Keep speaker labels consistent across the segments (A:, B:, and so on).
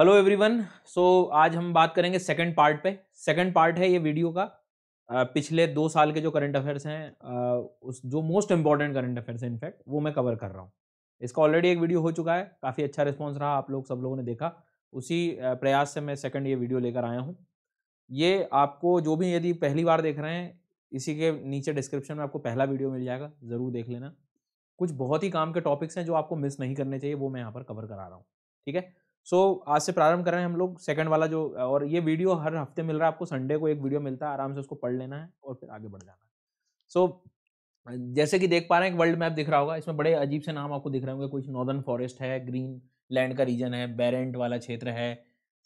A: hello everyone so आज हम बात करेंगे सेकंड पार्ट पे सेकंड पार्ट है ये वीडियो का पिछले दो साल के जो करंट अफेयर्स हैं उस जो मोस्ट इंपॉर्टेंट करंट अफेयर्स हैं इनफैक्ट वो मैं कवर कर रहा हूँ इसका ऑलरेडी एक वीडियो हो चुका है काफ़ी अच्छा रिस्पॉन्स रहा आप लोग सब लोगों ने देखा उसी प्रयास से मैं सेकेंड ये वीडियो लेकर आया हूँ ये आपको जो भी यदि पहली बार देख रहे हैं इसी के नीचे डिस्क्रिप्शन में आपको पहला वीडियो मिल जाएगा ज़रूर देख लेना कुछ बहुत ही काम के टॉपिक्स हैं जो आपको मिस नहीं करने चाहिए वो मैं यहाँ पर कवर करा रहा हूँ ठीक है सो so, आज से प्रारंभ कर रहे हैं हम लोग सेकंड वाला जो और ये वीडियो हर हफ्ते मिल रहा है आपको संडे को एक वीडियो मिलता है आराम से उसको पढ़ लेना है और फिर आगे बढ़ जाना है सो so, जैसे कि देख पा रहे हैं एक वर्ल्ड मैप दिख रहा होगा इसमें बड़े अजीब से नाम आपको दिख रहे होंगे कुछ नॉर्दर्न फॉरेस्ट है ग्रीन लैंड का रीजन है बैरेंट वाला क्षेत्र है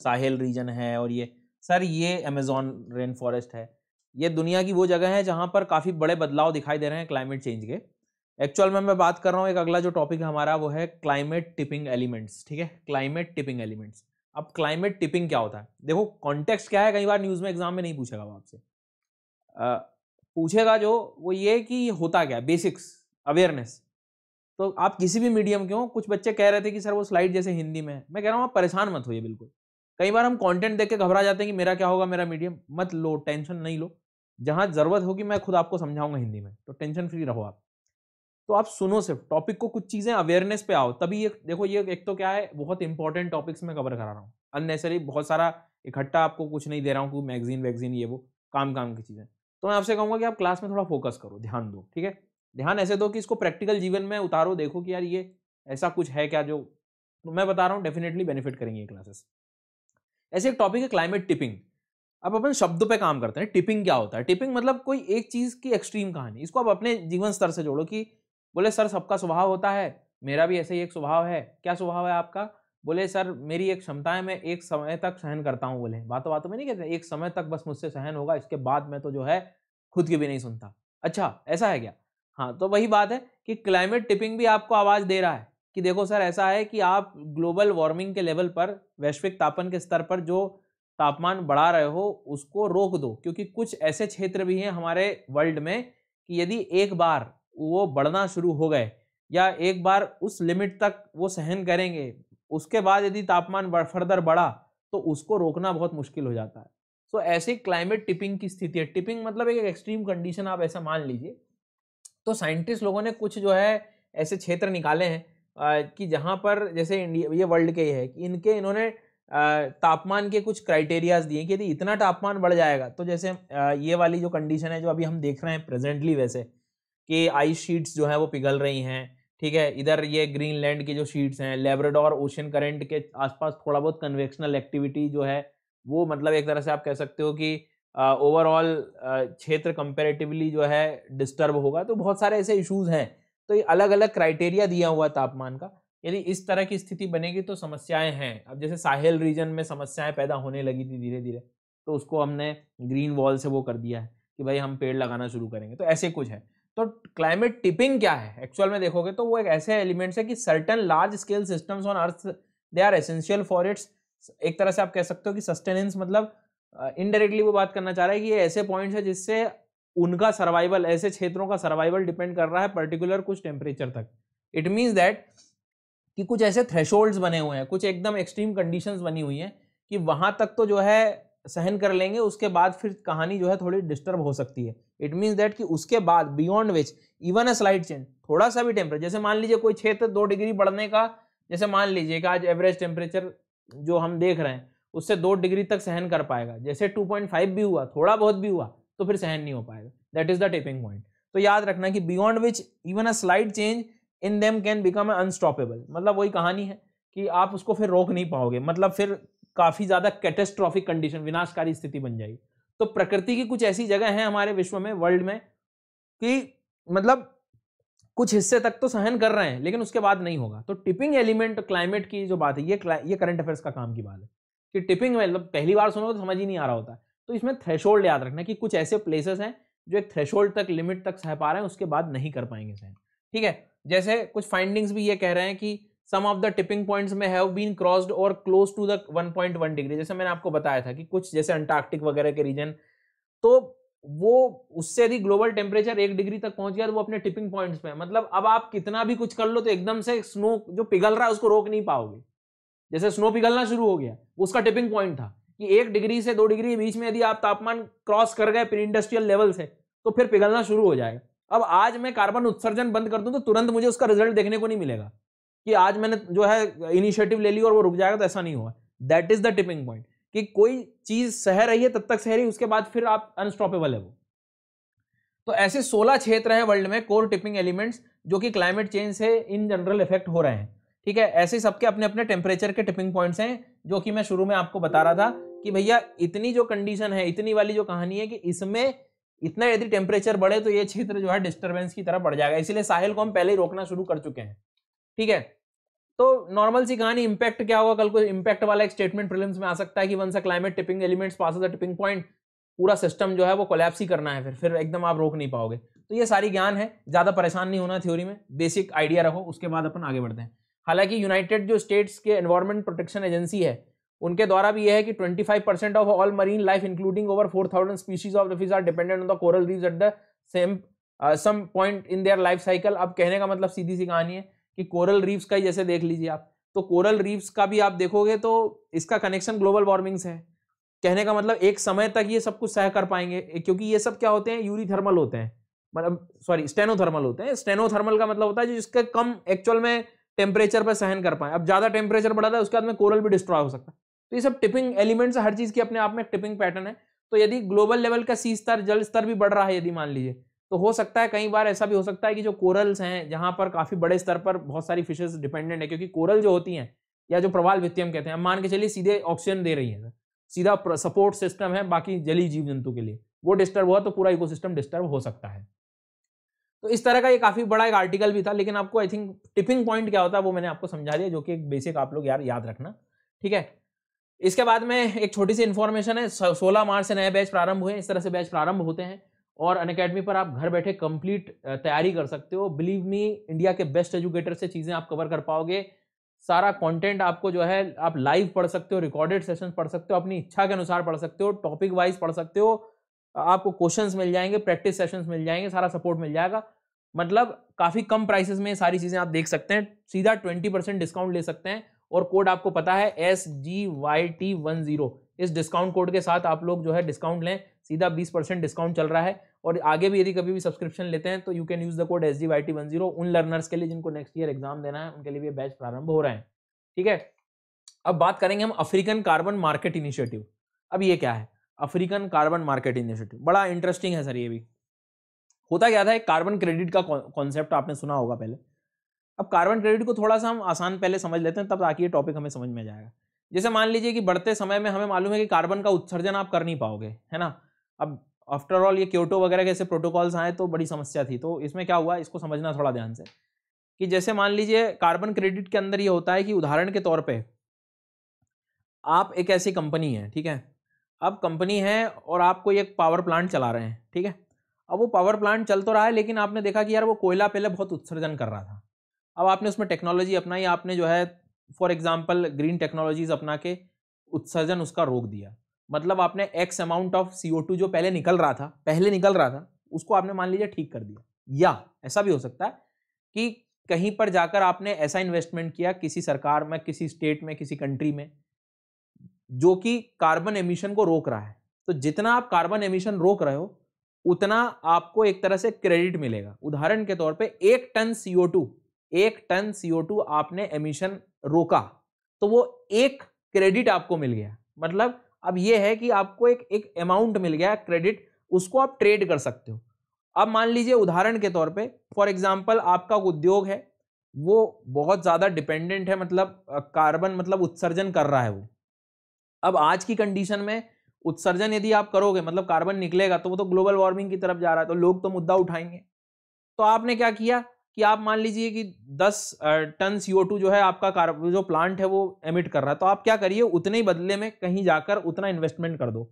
A: साहिल रीजन है और ये सर ये अमेजोन रेन फॉरेस्ट है ये दुनिया की वो जगह है जहाँ पर काफ़ी बड़े बदलाव दिखाई दे रहे हैं क्लाइमेट चेंज के एक्चुअल में मैं बात कर रहा हूँ एक अगला जो टॉपिक हमारा वो है क्लाइमेट टिपिंग एलिमेंट्स ठीक है क्लाइमेट टिपिंग एलिमेंट्स अब क्लाइमेट टिपिंग क्या होता है देखो कॉन्टेक्स्ट क्या है कई बार न्यूज़ में एग्जाम में नहीं पूछेगा वो आपसे पूछेगा जो वो ये कि होता क्या बेसिक्स अवेयरनेस तो आप किसी भी मीडियम के हो कुछ बच्चे कह रहे थे कि सर वो स्लाइड जैसे हिंदी में है मैं कह रहा हूँ आप परेशान मत होइए बिल्कुल कई बार हम कंटेंट देख के घबरा जाते हैं कि मेरा क्या होगा मेरा मीडियम मत लो टेंशन नहीं लो जहाँ ज़रूरत होगी मैं खुद आपको समझाऊंगा हिंदी में तो टेंशन फ्री रहो आप तो आप सुनो सिर्फ टॉपिक को कुछ चीज़ें अवेयरनेस पे आओ तभी ये देखो ये एक तो क्या है बहुत इंपॉर्टेंट टॉपिक्स में कवर करा रहा हूँ अननेसरी बहुत सारा इकट्ठा आपको कुछ नहीं दे रहा हूँ कोई मैगजीन वैगजीन ये वो काम काम की चीज़ें तो मैं आपसे कहूँगा कि आप क्लास में थोड़ा फोकस करो ध्यान दो ठीक है ध्यान ऐसे दो कि इसको प्रैक्टिकल जीवन में उतारो देखो कि यार ये ऐसा कुछ है क्या जो तो मैं बता रहा हूँ डेफिनेटली बेनिफिट करेंगे ये क्लासेस ऐसे एक टॉपिक है क्लाइमेट टिपिंग अब अपन शब्दों पे काम करते हैं टिपिंग क्या होता है टिपिंग मतलब कोई एक चीज़ की एक्सट्रीम कहानी इसको आप अपने जीवन स्तर से जोड़ो कि बोले सर सबका स्वभाव होता है मेरा भी ऐसे ही एक स्वभाव है क्या स्वभाव है आपका बोले सर मेरी एक क्षमता है मैं एक समय तक सहन करता हूँ बोले बातों बातों में नहीं कहते एक समय तक बस मुझसे सहन होगा इसके बाद मैं तो जो है खुद की भी नहीं सुनता अच्छा ऐसा है क्या हाँ तो वही बात है कि क्लाइमेट टिपिंग भी आपको आवाज़ दे रहा है कि देखो सर ऐसा है कि आप ग्लोबल वार्मिंग के लेवल पर वैश्विक तापन के स्तर पर जो तापमान बढ़ा रहे हो उसको रोक दो क्योंकि कुछ ऐसे क्षेत्र भी हैं हमारे वर्ल्ड में कि यदि एक बार वो बढ़ना शुरू हो गए या एक बार उस लिमिट तक वो सहन करेंगे उसके बाद यदि तापमान फर्दर बढ़ा तो उसको रोकना बहुत मुश्किल हो जाता है सो so, ऐसी क्लाइमेट टिपिंग की स्थिति है टिपिंग मतलब एक एक्सट्रीम कंडीशन आप ऐसा मान लीजिए तो साइंटिस्ट लोगों ने कुछ जो है ऐसे क्षेत्र निकाले हैं कि जहाँ पर जैसे इंडिया ये वर्ल्ड के ही है कि इनके इन्होंने तापमान के कुछ क्राइटेरियाज दिए कि यदि इतना तापमान बढ़ जाएगा तो जैसे ये वाली जो कंडीशन है जो अभी हम देख रहे हैं प्रेजेंटली वैसे कि आइस शीट्स जो हैं वो पिघल रही हैं ठीक है इधर ये ग्रीनलैंड की जो शीट्स हैं लेबरेडोर ओशन करंट के आसपास थोड़ा बहुत कन्वेक्शनल एक्टिविटी जो है वो मतलब एक तरह से आप कह सकते हो कि ओवरऑल क्षेत्र कंपेरेटिवली जो है डिस्टर्ब होगा तो बहुत सारे ऐसे इश्यूज हैं तो ये अलग अलग क्राइटेरिया दिया हुआ तापमान का यदि इस तरह की स्थिति बनेगी तो समस्याएं हैं अब जैसे साहिल रीजन में समस्याएं पैदा होने लगी थी धीरे धीरे तो उसको हमने ग्रीन वॉल से वो कर दिया है कि भाई हम पेड़ लगाना शुरू करेंगे तो ऐसे कुछ है तो क्लाइमेट टिपिंग क्या है एक्चुअल में देखोगे तो वो एक ऐसे एलिमेंट्स है कि certain large scale systems on Earth they are essential for its एक तरह से आप कह सकते हो कि सस्टेनेंस मतलब इनडायरेक्टली uh, वो बात करना चाह रहा है कि ये ऐसे पॉइंट्स है जिससे उनका सर्वाइवल ऐसे क्षेत्रों का सर्वाइवल डिपेंड कर रहा है पर्टिकुलर कुछ टेम्परेचर तक इट मीन्स दैट कि कुछ ऐसे थ्रेशोल्ड्स बने हुए हैं कुछ एकदम एक्सट्रीम कंडीशंस बनी हुई हैं कि वहाँ तक तो जो है सहन कर लेंगे उसके बाद फिर कहानी जो है थोड़ी डिस्टर्ब हो सकती है इट मीन्स दैट कि उसके बाद beyond which even a slight change थोड़ा सा भी टेम्परेचर जैसे मान लीजिए कोई क्षेत्र दो डिग्री बढ़ने का जैसे मान लीजिए कि आज एवरेज टेम्परेचर जो हम देख रहे हैं उससे दो डिग्री तक सहन कर पाएगा जैसे 2.5 भी हुआ थोड़ा बहुत भी हुआ तो फिर सहन नहीं हो पाएगा that is the tipping point तो याद रखना कि beyond which even a slight change in them can become unstoppable मतलब वही कहानी है कि आप उसको फिर रोक नहीं पाओगे मतलब फिर काफ़ी ज़्यादा कैटेस्ट्रॉफिक कंडीशन विनाशकारी स्थिति बन जाएगी तो प्रकृति की कुछ ऐसी जगह हैं हमारे विश्व में वर्ल्ड में कि मतलब कुछ हिस्से तक तो सहन कर रहे हैं लेकिन उसके बाद नहीं होगा तो टिपिंग एलिमेंट क्लाइमेट की जो बात है ये ये करंट अफेयर्स का काम की बात है कि टिपिंग मतलब पहली बार सुनोगे तो समझ ही नहीं आ रहा होता तो इसमें थ्रेशोल्ड याद रखना कि कुछ ऐसे प्लेसेस हैं जो एक थ्रेशोल्ड तक लिमिट तक सह पा रहे हैं उसके बाद नहीं कर पाएंगे सहन ठीक है जैसे कुछ फाइंडिंग्स भी ये कह रहे हैं कि some of the tipping points may have been crossed और क्लोज टू द 1.1 डिग्री जैसे मैंने आपको बताया था कि कुछ जैसे अंटार्कटिक वगैरह के रीजन तो वो उससे यदि ग्लोबल टेम्परेचर एक डिग्री तक पहुंच गया तो वो अपने टिपिंग पॉइंट्स पे मतलब अब आप कितना भी कुछ कर लो तो एकदम से स्नो जो पिघल रहा है उसको रोक नहीं पाओगे जैसे स्नो पिघलना शुरू हो गया उसका टिपिंग पॉइंट था कि एक डिग्री से दो डिग्री के बीच में यदि आप तापमान क्रॉस कर गए प्री इंडस्ट्रियल लेवल से तो फिर पिघलना शुरू हो जाएगा अब आज मैं कार्बन उत्सर्जन बंद कर दूं तो तुरंत मुझे उसका रिजल्ट देखने को नहीं मिलेगा कि आज मैंने जो है इनिशिएटिव ले ली और वो रुक जाएगा तो ऐसा नहीं हुआ that is the tipping point कि कोई चीज सह रही है तब तक सह रही उसके बाद फिर आप अनस्टॉपेबल है वो तो ऐसे सोलह क्षेत्र हैं वर्ल्ड में कोर टिपिंग एलिमेंट्स जो कि क्लाइमेट चेंज से इन जनरल इफेक्ट हो रहे हैं ठीक है ऐसे सबके अपने अपने टेम्परेचर के टिपिंग पॉइंट्स हैं जो कि मैं शुरू में आपको बता रहा था कि भैया इतनी जो कंडीशन है इतनी वाली जो कहानी है कि इसमें इतना यदि टेम्परेचर बढ़े तो ये क्षेत्र जो है डिस्टर्बेंस की तरह बढ़ जाएगा इसलिए साहिल को हम पहले ही रोकना शुरू कर चुके हैं ठीक है तो नॉर्मल सी कहानी इंपैक्ट क्या होगा कल को इंपैक्ट वाला एक स्टेटमेंट प्रिलिम्स में आ सकता है कि once a climate tipping elements pass the tipping point पूरा सिस्टम जो है वो कोलैप्स ही करना है फिर फिर एकदम आप रोक नहीं पाओगे तो ये सारी ज्ञान है ज़्यादा परेशान नहीं होना थ्योरी में बेसिक आइडिया रखो उसके बाद अपन आगे बढ़ते हैं हालांकि यूनाइटेड जो स्टेट्स के एनवायरमेंट प्रोटेक्शन एजेंसी है उनके द्वारा भी यह है कि 25 percent of all marine life including over 4000 species of the fish are dependent on the coral reefs at the same some point in their life cycle अब कहने का मतलब सीधी सी कहानी है कि कोरल रीफ्स का ही जैसे देख लीजिए आप तो कोरल रीफ्स का भी आप देखोगे तो इसका कनेक्शन ग्लोबल वार्मिंग से है कहने का मतलब एक समय तक ये सब कुछ सह कर पाएंगे क्योंकि ये सब क्या होते हैं यूरीथर्मल होते हैं मतलब सॉरी स्टेनोथर्मल होते हैं स्टेनोथर्मल का मतलब होता है जिसके कम एक्चुअल में टेम्परेचर पर सहन कर पाए अब ज़्यादा टेम्परेचर बढ़ाता है उसके बाद में कोरल भी डिस्ट्रॉय हो सकता है तो ये सब टिपिंग एलिमेंट्स हर चीज़ की अपने आप में टिपिंग पैटर्न है तो यदि ग्लोबल लेवल का सी स्तर जल स्तर भी बढ़ रहा है यदि मान लीजिए तो हो सकता है कई बार ऐसा भी हो सकता है कि जो कोरल्स हैं जहाँ पर काफ़ी बड़े स्तर पर बहुत सारी फिशेज डिपेंडेंट है क्योंकि कोरल जो होती हैं या जो प्रवाल भित्तियम कहते हैं हम मान के चलिए सीधे ऑक्सीजन दे रही है सीधा सपोर्ट सिस्टम है बाकी जली जीव जंतु के लिए वो डिस्टर्ब हुआ तो पूरा इकोसिस्टम डिस्टर्ब हो सकता है तो इस तरह का ये काफ़ी बड़ा एक आर्टिकल भी था लेकिन आपको आई थिंक टिपिंग पॉइंट क्या होता है वो मैंने आपको समझा दिया जो कि एक बेसिक आप लोग यार याद रखना ठीक है इसके बाद में एक छोटी सी इन्फॉर्मेशन है सोलह मार्च से नए बैच प्रारंभ हुए इस तरह से बैच प्रारंभ होते हैं और अन अकेडमी पर आप घर बैठे कंप्लीट तैयारी कर सकते हो बिलीव मी इंडिया के बेस्ट एजुकेटर से चीज़ें आप कवर कर पाओगे सारा कंटेंट आपको जो है आप लाइव पढ़ सकते हो रिकॉर्डेड सेशन पढ़ सकते हो अपनी इच्छा के अनुसार पढ़ सकते हो टॉपिक वाइज पढ़ सकते हो आपको क्वेश्चंस मिल जाएंगे प्रैक्टिस सेशंस मिल जाएंगे सारा सपोर्ट मिल जाएगा मतलब काफ़ी कम प्राइसेस में सारी चीज़ें आप देख सकते हैं सीधा ट्वेंटी परसेंट डिस्काउंट ले सकते हैं और कोड आपको पता है S G Y T one zero इस डिस्काउंट कोड के साथ आप लोग जो है डिस्काउंट लें सीधा बीस परसेंट डिस्काउंट चल रहा है और आगे भी यदि कभी भी सब्सक्रिप्शन लेते हैं तो you can use the code S D Y T one zero उन लर्नर्स के लिए जिनको नेक्स्ट ईयर एग्जाम देना है उनके लिए भी बैच प्रारंभ हो रहे हैं ठीक है अब बात करेंगे हम अफ्रीकन कार्बन मार्केट इनिशिएटिव अब ये क्या है अफ्रीकन कार्बन मार्केट इनिशिएटिव बड़ा इंटरेस्टिंग है सर ये भी होता क्या था एक कार्बन क्रेडिट का कॉन्सेप्ट आपने सुना होगा पहले अब कार्बन क्रेडिट को थोड़ा सा हम आसान पहले समझ लेते हैं तब ताकि ये टॉपिक हमें समझ में जाएगा जैसे मान लीजिए कि बढ़ते समय में हमें मालूम है कि कार्बन का उत्सर्जन आप कर नहीं पाओगे है ना अब आफ्टरऑल ये क्योटो वगैरह के ऐसे प्रोटोकॉल्स आए तो बड़ी समस्या थी तो इसमें क्या हुआ इसको समझना थोड़ा ध्यान से कि जैसे मान लीजिए कार्बन क्रेडिट के अंदर ये होता है कि उदाहरण के तौर पे आप एक ऐसी कंपनी है ठीक है अब कंपनी है और आप कोई एक पावर प्लांट चला रहे हैं ठीक है अब वो पावर प्लांट चल तो रहा है लेकिन आपने देखा कि यार वो कोयला पहले बहुत उत्सर्जन कर रहा था अब आपने उसमें टेक्नोलॉजी अपनाई आपने जो है फॉर एग्जाम्पल ग्रीन टेक्नोलॉजीज़ अपना के उत्सर्जन उसका रोक दिया मतलब आपने एक्स अमाउंट ऑफ सी जो पहले निकल रहा था पहले निकल रहा था उसको आपने मान लीजिए ठीक कर दिया या ऐसा भी हो सकता है कि कहीं पर जाकर आपने ऐसा इन्वेस्टमेंट किया किसी सरकार में किसी स्टेट में किसी कंट्री में जो कि कार्बन एमिशन को रोक रहा है तो जितना आप कार्बन एमिशन रोक रहे हो उतना आपको एक तरह से क्रेडिट मिलेगा उदाहरण के तौर पे एक टन सी ओ टू एक टन सी ओ टू आपने एमिशन रोका तो वो एक क्रेडिट आपको मिल गया मतलब अब ये है कि आपको एक एक अमाउंट मिल गया क्रेडिट उसको आप ट्रेड कर सकते हो अब मान लीजिए उदाहरण के तौर पे फॉर एग्जांपल आपका उद्योग है वो बहुत ज़्यादा डिपेंडेंट है मतलब कार्बन मतलब उत्सर्जन कर रहा है वो अब आज की कंडीशन में उत्सर्जन यदि आप करोगे मतलब कार्बन निकलेगा तो वो तो ग्लोबल वार्मिंग की तरफ जा रहा है तो लोग तो मुद्दा उठाएंगे तो आपने क्या किया कि आप मान लीजिए कि 10 टन सी जो है आपका जो प्लांट है वो एमिट कर रहा है तो आप क्या करिए उतने ही बदले में कहीं जाकर उतना इन्वेस्टमेंट कर दो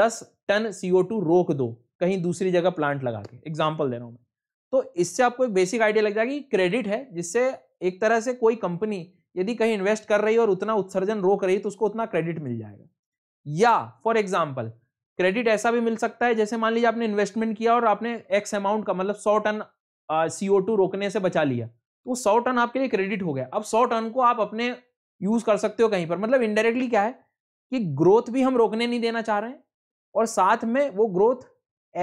A: 10 टन सी रोक दो कहीं दूसरी जगह प्लांट लगा के एग्जाम्पल दे रहा हूँ मैं तो इससे आपको एक बेसिक आइडिया लग जाएगी क्रेडिट है जिससे एक तरह से कोई कंपनी यदि कहीं इन्वेस्ट कर रही है और उतना उत्सर्जन रोक रही है तो उसको उतना क्रेडिट मिल जाएगा या फॉर एग्जाम्पल क्रेडिट ऐसा भी मिल सकता है जैसे मान लीजिए आपने इन्वेस्टमेंट किया और आपने एक्स अमाउंट का मतलब सौ टन सीओ टू रोकने से बचा लिया तो वो सौ टन आपके लिए क्रेडिट हो गया अब सौ टन को आप अपने यूज कर सकते हो कहीं पर मतलब इनडायरेक्टली क्या है कि ग्रोथ भी हम रोकने नहीं देना चाह रहे हैं और साथ में वो ग्रोथ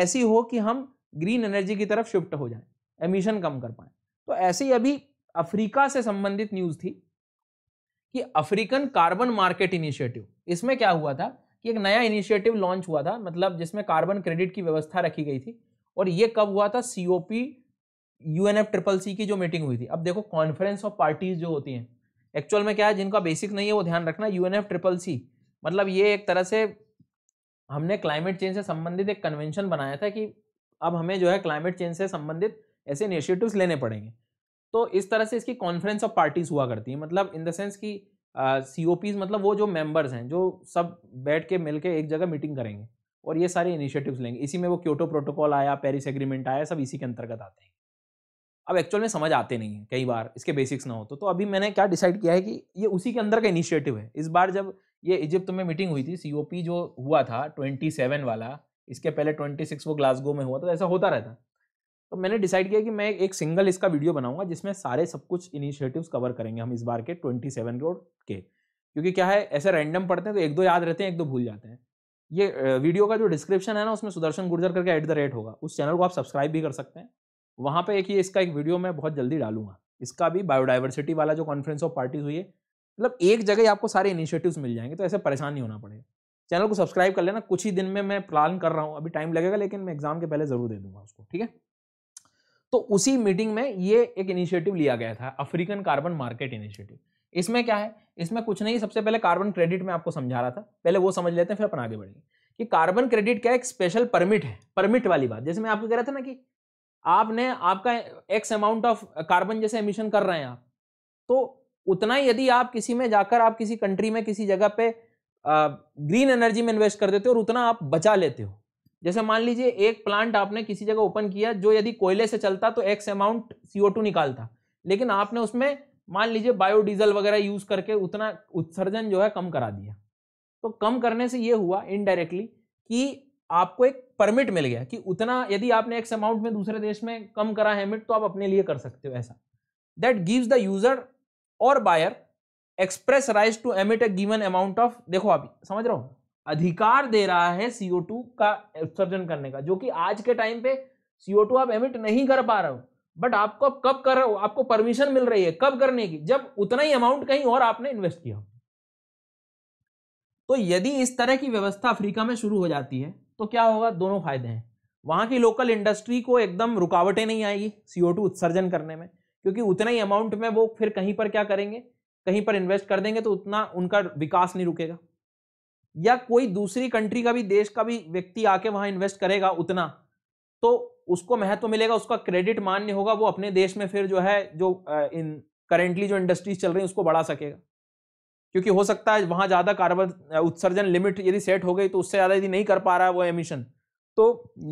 A: ऐसी हो कि हम ग्रीन एनर्जी की तरफ शिफ्ट हो जाए एमिशन कम कर पाए तो ऐसे ही अभी अफ्रीका से संबंधित न्यूज़ थी कि अफ्रीकन कार्बन मार्केट इनिशिएटिव इसमें क्या हुआ था कि एक नया इनिशिएटिव लॉन्च हुआ था मतलब जिसमें कार्बन क्रेडिट की व्यवस्था रखी गई थी और ये कब हुआ था COP U N F triple C की जो मीटिंग हुई थी अब देखो कॉन्फ्रेंस ऑफ पार्टीज जो होती हैं एक्चुअल में क्या है जिनका बेसिक नहीं है वो ध्यान रखना U N F triple C मतलब ये एक तरह से हमने क्लाइमेट चेंज से संबंधित एक कन्वेंशन बनाया था कि अब हमें जो है क्लाइमेट चेंज से संबंधित ऐसे इनिशिएटिव्स लेने पड़ेंगे तो इस तरह से इसकी कॉन्फ्रेंस ऑफ पार्टीज हुआ करती है मतलब इन द सेंस कि सी ओ पीज मतलब वो जो मेंबर्स हैं जो सब बैठ के मिल के एक जगह मीटिंग करेंगे और ये सारे इनिशिएटिव्स लेंगे इसी में वो क्योटो प्रोटोकॉल आया पेरिस एग्रीमेंट आया सब इसी के अंतर्गत आते हैं अब एक्चुअल में समझ आते नहीं है कई बार इसके बेसिक्स ना हो तो तो अभी मैंने क्या डिसाइड किया है कि ये उसी के अंदर का इनिशिएटिव है इस बार जब ये इजिप्ट में मीटिंग हुई थी सी जो हुआ था ट्वेंटी सेवन वाला इसके पहले ट्वेंटी सिक्स वो ग्लासगो में हुआ था तो ऐसा होता रहता तो मैंने डिसाइड किया कि मैं एक सिंगल इसका वीडियो बनाऊंगा जिसमें सारे सब कुछ इनिशिएटिव्स कवर करेंगे हम इस बार के ट्वेंटी सेवन के क्योंकि क्या है ऐसे रैंडम पढ़ते हैं तो एक दो याद रहते हैं एक दो भूल जाते हैं ये वीडियो का जो डिस्क्रिप्शन है ना उसमें सुदर्शन गुर्जर करके एट द रेट होगा उस चैनल को आप सब्सक्राइब भी कर सकते हैं वहाँ पे एक ये इसका एक वीडियो मैं बहुत जल्दी डालूंगा इसका भी बायोडाइवर्सिटी वाला जो कॉन्फ्रेंस ऑफ पार्टीज हुई है मतलब एक जगह ही आपको सारे इनिशिएटिव्स मिल जाएंगे तो ऐसे परेशान नहीं होना पड़ेगा चैनल को सब्सक्राइब कर लेना कुछ ही दिन में मैं प्लान कर रहा हूँ अभी टाइम लगेगा लेकिन मैं एग्जाम के पहले ज़रूर दे दूंगा उसको ठीक है तो उसी मीटिंग में ये एक इनिशिएटिव लिया गया था अफ्रीकन कार्बन मार्केट इनिशिएटिव इसमें क्या है इसमें कुछ नहीं सबसे पहले कार्बन क्रेडिट में आपको समझा रहा था पहले वो समझ लेते हैं फिर अपन आगे बढ़ेंगे कि कार्बन क्रेडिट क्या एक स्पेशल परमिट है परमिट वाली बात जैसे मैं आपको कह रहा था ना कि आपने आपका एक्स अमाउंट ऑफ कार्बन जैसे एमिशन कर रहे हैं आप तो उतना ही यदि आप किसी में जाकर आप किसी कंट्री में किसी जगह पे ग्रीन एनर्जी में इन्वेस्ट कर देते हो और उतना आप बचा लेते हो जैसे मान लीजिए एक प्लांट आपने किसी जगह ओपन किया जो यदि कोयले से चलता तो एक्स अमाउंट सीओ निकालता लेकिन आपने उसमें मान लीजिए बायोडीजल वगैरह यूज करके उतना उत्सर्जन जो है कम करा दिया तो कम करने से ये हुआ इनडायरेक्टली कि आपको एक परमिट मिल गया कि उतना यदि आपने एक्स अमाउंट में दूसरे देश में कम करा है तो आप अपने लिए कर सकते हो ऐसा दैट गिव्स द यूजर और buyer express rights to emit a given amount of देखो आप समझ रहे हो अधिकार दे रहा है सीओ टू का उत्सर्जन करने का जो कि आज के टाइम पे सीओ टू आप एमिट नहीं कर पा रहे हो बट आपको कब कर रहे हो आपको परमिशन मिल रही है कब करने की जब उतना ही अमाउंट कहीं और आपने इन्वेस्ट किया तो यदि इस तरह की व्यवस्था अफ्रीका में शुरू हो जाती है तो क्या होगा दोनों फायदे हैं वहाँ की लोकल इंडस्ट्री को एकदम रुकावटें नहीं आएगी सीओ टू उत्सर्जन करने में क्योंकि उतना ही अमाउंट में वो फिर कहीं पर क्या करेंगे कहीं पर इन्वेस्ट कर देंगे तो उतना उनका विकास नहीं रुकेगा या कोई दूसरी कंट्री का भी देश का भी व्यक्ति आके वहाँ इन्वेस्ट करेगा उतना तो उसको महत्व तो मिलेगा उसका क्रेडिट मान्य होगा वो अपने देश में फिर जो है जो इन करेंटली जो इंडस्ट्रीज चल रही है उसको बढ़ा सकेगा क्योंकि हो सकता है वहाँ ज़्यादा कार्बन उत्सर्जन लिमिट यदि सेट हो गई तो उससे ज़्यादा यदि नहीं कर पा रहा है वो एमिशन तो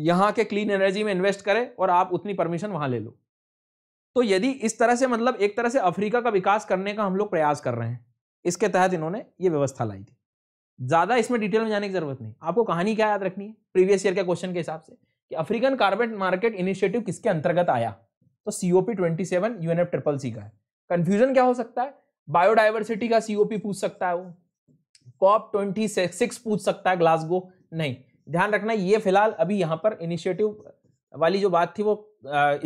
A: यहाँ के क्लीन एनर्जी में इन्वेस्ट करें और आप उतनी परमिशन वहाँ ले लो तो यदि इस तरह से मतलब एक तरह से अफ्रीका का विकास करने का हम लोग प्रयास कर रहे हैं इसके तहत इन्होंने ये व्यवस्था लाई थी ज़्यादा इसमें डिटेल में जाने की जरूरत नहीं आपको कहानी क्या याद रखनी है प्रीवियस ईयर के क्वेश्चन के हिसाब से कि अफ्रीकन कार्बन मार्केट इनिशिएटिव किसके अंतर्गत आया तो COP twenty seven UNF triple C का है कंफ्यूजन क्या हो सकता है बायोडाइवर्सिटी का सीओपी पूछ सकता है वो कॉप ट्वेंटी सिक्स पूछ सकता है ग्लासगो नहीं ध्यान रखना ये फिलहाल अभी यहाँ पर इनिशिएटिव वाली जो बात थी वो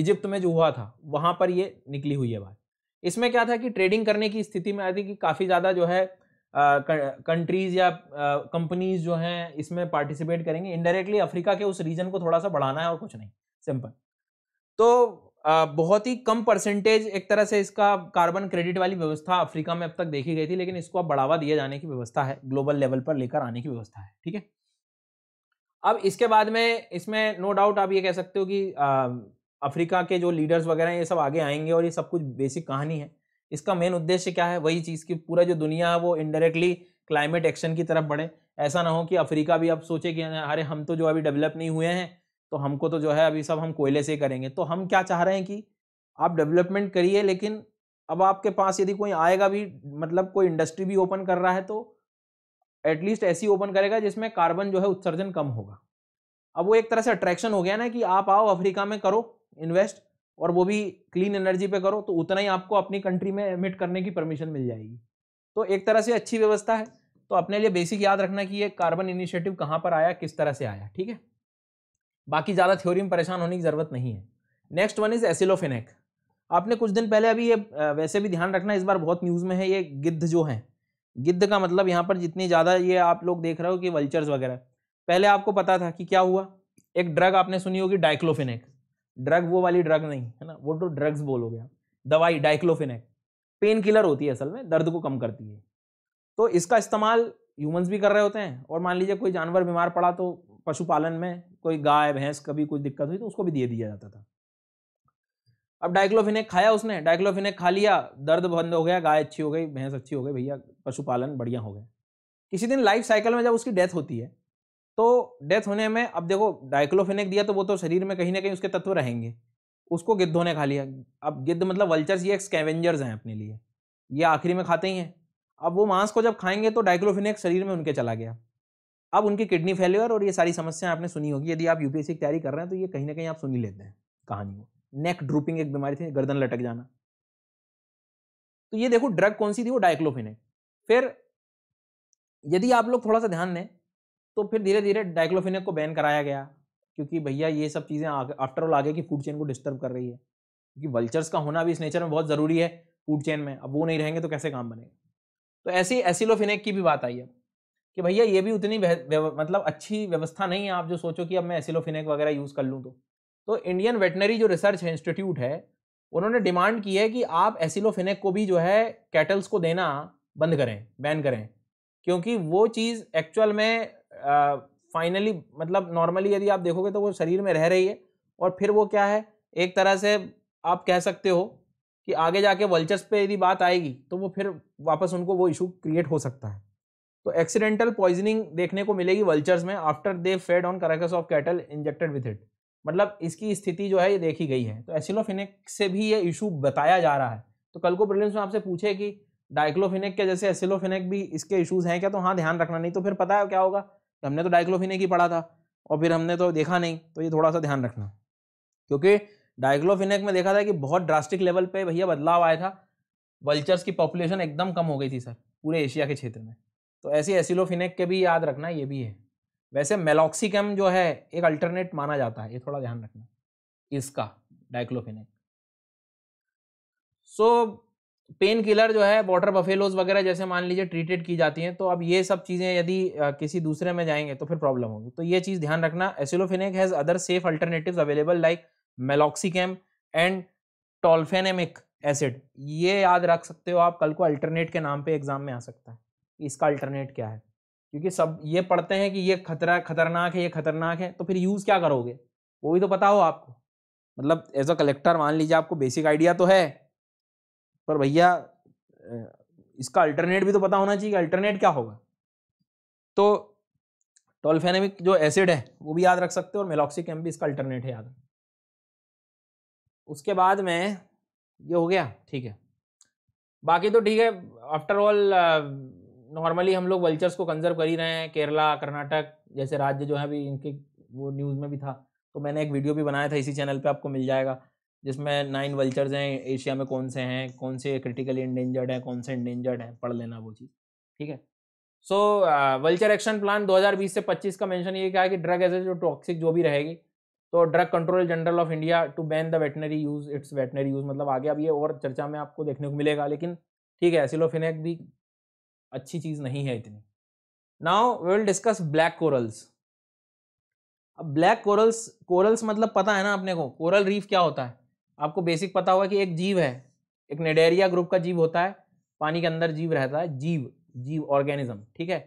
A: इजिप्ट में जो हुआ था वहाँ पर ये निकली हुई है बात इसमें क्या था कि ट्रेडिंग करने की स्थिति में आई थी कि काफ़ी ज़्यादा जो है कंट्रीज या कंपनीज जो हैं इसमें पार्टिसिपेट करेंगे इनडायरेक्टली अफ्रीका के उस रीजन को थोड़ा सा बढ़ाना है और कुछ नहीं सिंपल तो बहुत ही कम परसेंटेज एक तरह से इसका कार्बन क्रेडिट वाली व्यवस्था अफ्रीका में अब तक देखी गई थी लेकिन इसको अब बढ़ावा दिया जाने की व्यवस्था है ग्लोबल लेवल पर लेकर आने की व्यवस्था है ठीक है अब इसके बाद में इसमें नो डाउट आप ये कह सकते हो कि आ, अफ्रीका के जो लीडर्स वगैरह ये सब आगे आएंगे और ये सब कुछ बेसिक कहानी है इसका मेन उद्देश्य क्या है वही चीज़ की पूरा जो दुनिया है वो इनडायरेक्टली क्लाइमेट एक्शन की तरफ बढ़े ऐसा ना हो कि अफ्रीका भी अब सोचे कि अरे हम तो जो अभी डेवलप नहीं हुए हैं तो हमको तो जो है अभी सब हम कोयले से ही करेंगे तो हम क्या चाह रहे हैं कि आप डेवलपमेंट करिए लेकिन अब आपके पास यदि कोई आएगा भी मतलब कोई इंडस्ट्री भी ओपन कर रहा है तो एटलीस्ट ऐसी ओपन करेगा जिसमें कार्बन जो है उत्सर्जन कम होगा अब वो एक तरह से अट्रैक्शन हो गया ना कि आप आओ अफ्रीका में करो इन्वेस्ट और वो भी क्लीन एनर्जी पे करो तो उतना ही आपको अपनी कंट्री में एमिट करने की परमिशन मिल जाएगी तो एक तरह से अच्छी व्यवस्था है तो अपने लिए बेसिक याद रखना कि ये कार्बन इनिशिएटिव कहाँ पर आया किस तरह से आया ठीक है बाकी ज़्यादा थ्योरी में परेशान होने की ज़रूरत नहीं है नेक्स्ट वन इज़ एसिलोफिनेक आपने कुछ दिन पहले अभी ये वैसे भी ध्यान रखना इस बार बहुत न्यूज़ में है ये गिद्ध जो है गिद्ध का मतलब यहाँ पर जितनी ज़्यादा ये आप लोग देख रहे हो कि वल्चर्स वगैरह पहले आपको पता था कि क्या हुआ एक ड्रग आपने सुनी होगी डाइक्लोफिनेक ड्रग वो वाली ड्रग नहीं है ना वो तो ड्रग्स बोलोगे आप दवाई डाइक्लोफिनेक पेन किलर होती है असल में दर्द को कम करती है तो इसका इस्तेमाल ह्यूमंस भी कर रहे होते हैं और मान लीजिए कोई जानवर बीमार पड़ा तो पशुपालन में कोई गाय भैंस कभी कुछ दिक्कत हुई तो उसको भी दे दिया जाता था अब डाइक्लोफिनेक खाया उसने डाइक्लोफिनेक खा लिया दर्द बंद हो गया गाय अच्छी हो गई भैंस अच्छी हो गई भैया पशुपालन बढ़िया हो गया किसी दिन लाइफ साइकिल में जब उसकी डेथ होती है तो डेथ होने में अब देखो डाइक्लोफिनेक दिया तो वो तो शरीर में कहीं ना कहीं उसके तत्व रहेंगे उसको गिद्धों ने खा लिया अब गिद्ध मतलब वल्चर्स ये स्कैवेंजर्स हैं अपने लिए ये आखिरी में खाते ही हैं अब वो मांस को जब खाएंगे तो डाइक्लोफिनेक शरीर में उनके चला गया अब उनकी किडनी फेल्योर और ये सारी समस्याएं आपने सुनी होगी यदि आप यूपीएससी की तैयारी कर रहे हैं तो ये कहीं ना कहीं आप सुनी लेते हैं कहानी को नेक ड्रूपिंग एक बीमारी थी गर्दन लटक जाना तो ये देखो ड्रग कौन सी थी वो डाइक्लोफिनेक फिर यदि आप लोग थोड़ा सा ध्यान दें तो फिर धीरे धीरे डाइक्लोफिनेक को बैन कराया गया क्योंकि भैया ये सब चीज़ें आफ्टर ऑल आगे की फूड चेन को डिस्टर्ब कर रही है क्योंकि वल्चर्स का होना भी इस नेचर में बहुत ज़रूरी है फूड चेन में अब वो नहीं रहेंगे तो कैसे काम बनेगा तो ऐसी एसिलोफिनेक की भी बात आई है कि भैया ये भी उतनी मतलब अच्छी व्यवस्था नहीं है आप जो सोचो कि अब मैं एसिलोफिनेक वगैरह यूज़ कर लूँ तो तो इंडियन वेटनरी जो रिसर्च इंस्टीट्यूट है उन्होंने डिमांड की है कि आप एसिलोफिनेक को भी जो है कैटल्स को देना बंद करें बैन करें क्योंकि वो चीज़ एक्चुअल में फाइनली मतलब नॉर्मली यदि आप देखोगे तो वो शरीर में रह रही है और फिर वो क्या है एक तरह से आप कह सकते हो कि आगे जाके वल्चर्स पे यदि बात आएगी तो वो फिर वापस उनको वो इशू क्रिएट हो सकता है तो एक्सीडेंटल पॉइजनिंग देखने को मिलेगी वल्चर्स में after they fed on carcass of cattle injected with it मतलब इसकी स्थिति जो है ये देखी गई है तो एसिलोफिनिक से भी ये इशू बताया जा रहा है तो कल को प्रिलिम्स में आपसे पूछे कि डाइक्लोफिनिक के जैसे एसिलोफिनिक भी इसके इशूज़ हैं क्या तो हाँ ध्यान रखना नहीं तो फिर पता है क्या होगा तो हमने तो डाइक्लोफिनिक ही पढ़ा था और फिर हमने तो देखा नहीं तो ये थोड़ा सा ध्यान रखना क्योंकि डाइक्लोफिनिक में देखा था कि बहुत ड्रास्टिक लेवल पर भैया बदलाव आया था वल्चर्स की पॉपुलेशन एकदम कम हो गई थी सर पूरे एशिया के क्षेत्र में तो ऐसे एसिलोफिनेक के भी याद रखना ये भी है वैसे मेलॉक्सिकम जो है एक अल्टरनेट माना जाता है ये थोड़ा ध्यान रखना इसका डाइक्लोफिनेक सो पेन किलर जो है वाटर बफेलोज वगैरह जैसे मान लीजिए ट्रीटेड की जाती हैं तो अब ये सब चीज़ें यदि किसी दूसरे में जाएंगे तो फिर प्रॉब्लम होगी तो ये चीज़ ध्यान रखना aceclofenac has other safe alternative available like meloxicam and tolfenamic acid ये याद रख सकते हो आप कल को अल्टरनेट के नाम पे एग्जाम में आ सकता है इसका अल्टरनेट क्या है क्योंकि सब ये पढ़ते हैं कि ये खतरा खतरनाक है ये खतरनाक है तो फिर यूज़ क्या करोगे वो भी तो पता हो आपको मतलब एज अ कलेक्टर मान लीजिए आपको बेसिक आइडिया तो है पर भैया इसका अल्टरनेट भी तो पता होना चाहिए अल्टरनेट क्या होगा तो टोलफेनेमिक जो एसिड है वो भी याद रख सकते हो और मेलॉक्सिक एम भी इसका अल्टरनेट है याद उसके बाद में ये हो गया ठीक है बाकी तो ठीक है आफ्टर ऑल नॉर्मली हम लोग वल्चर्स को कंजर्व कर ही रहे हैं केरला कर्नाटक जैसे राज्य जो है अभी इनके वो न्यूज़ में भी था तो मैंने एक वीडियो भी बनाया था इसी चैनल पे आपको मिल जाएगा जिसमें नाइन वल्चर्स हैं एशिया में कौन से हैं कौन से क्रिटिकली इंडेंजर्ड हैं कौन से इंडेंजर्ड हैं पढ़ लेना वो चीज़ ठीक है सो वल्चर एक्शन प्लान 2020 से 25 का मेंशन ये क्या है कि ड्रग एज जो टॉक्सिक जो भी रहेगी तो drug control general of India to ban the veterinary use its veterinary use मतलब आगे अब ये और चर्चा में आपको देखने को मिलेगा लेकिन ठीक है एसिलोफिनेक भी अच्छी चीज़ नहीं है इतनी now we will discuss black corals अब ब्लैक कोरल्स कोरल्स मतलब पता है ना अपने को कोरल रीफ क्या होता है आपको बेसिक पता होगा कि एक जीव है एक नेडेरिया ग्रुप का जीव होता है पानी के अंदर जीव रहता है जीव जीव ऑर्गेनिज्म ठीक है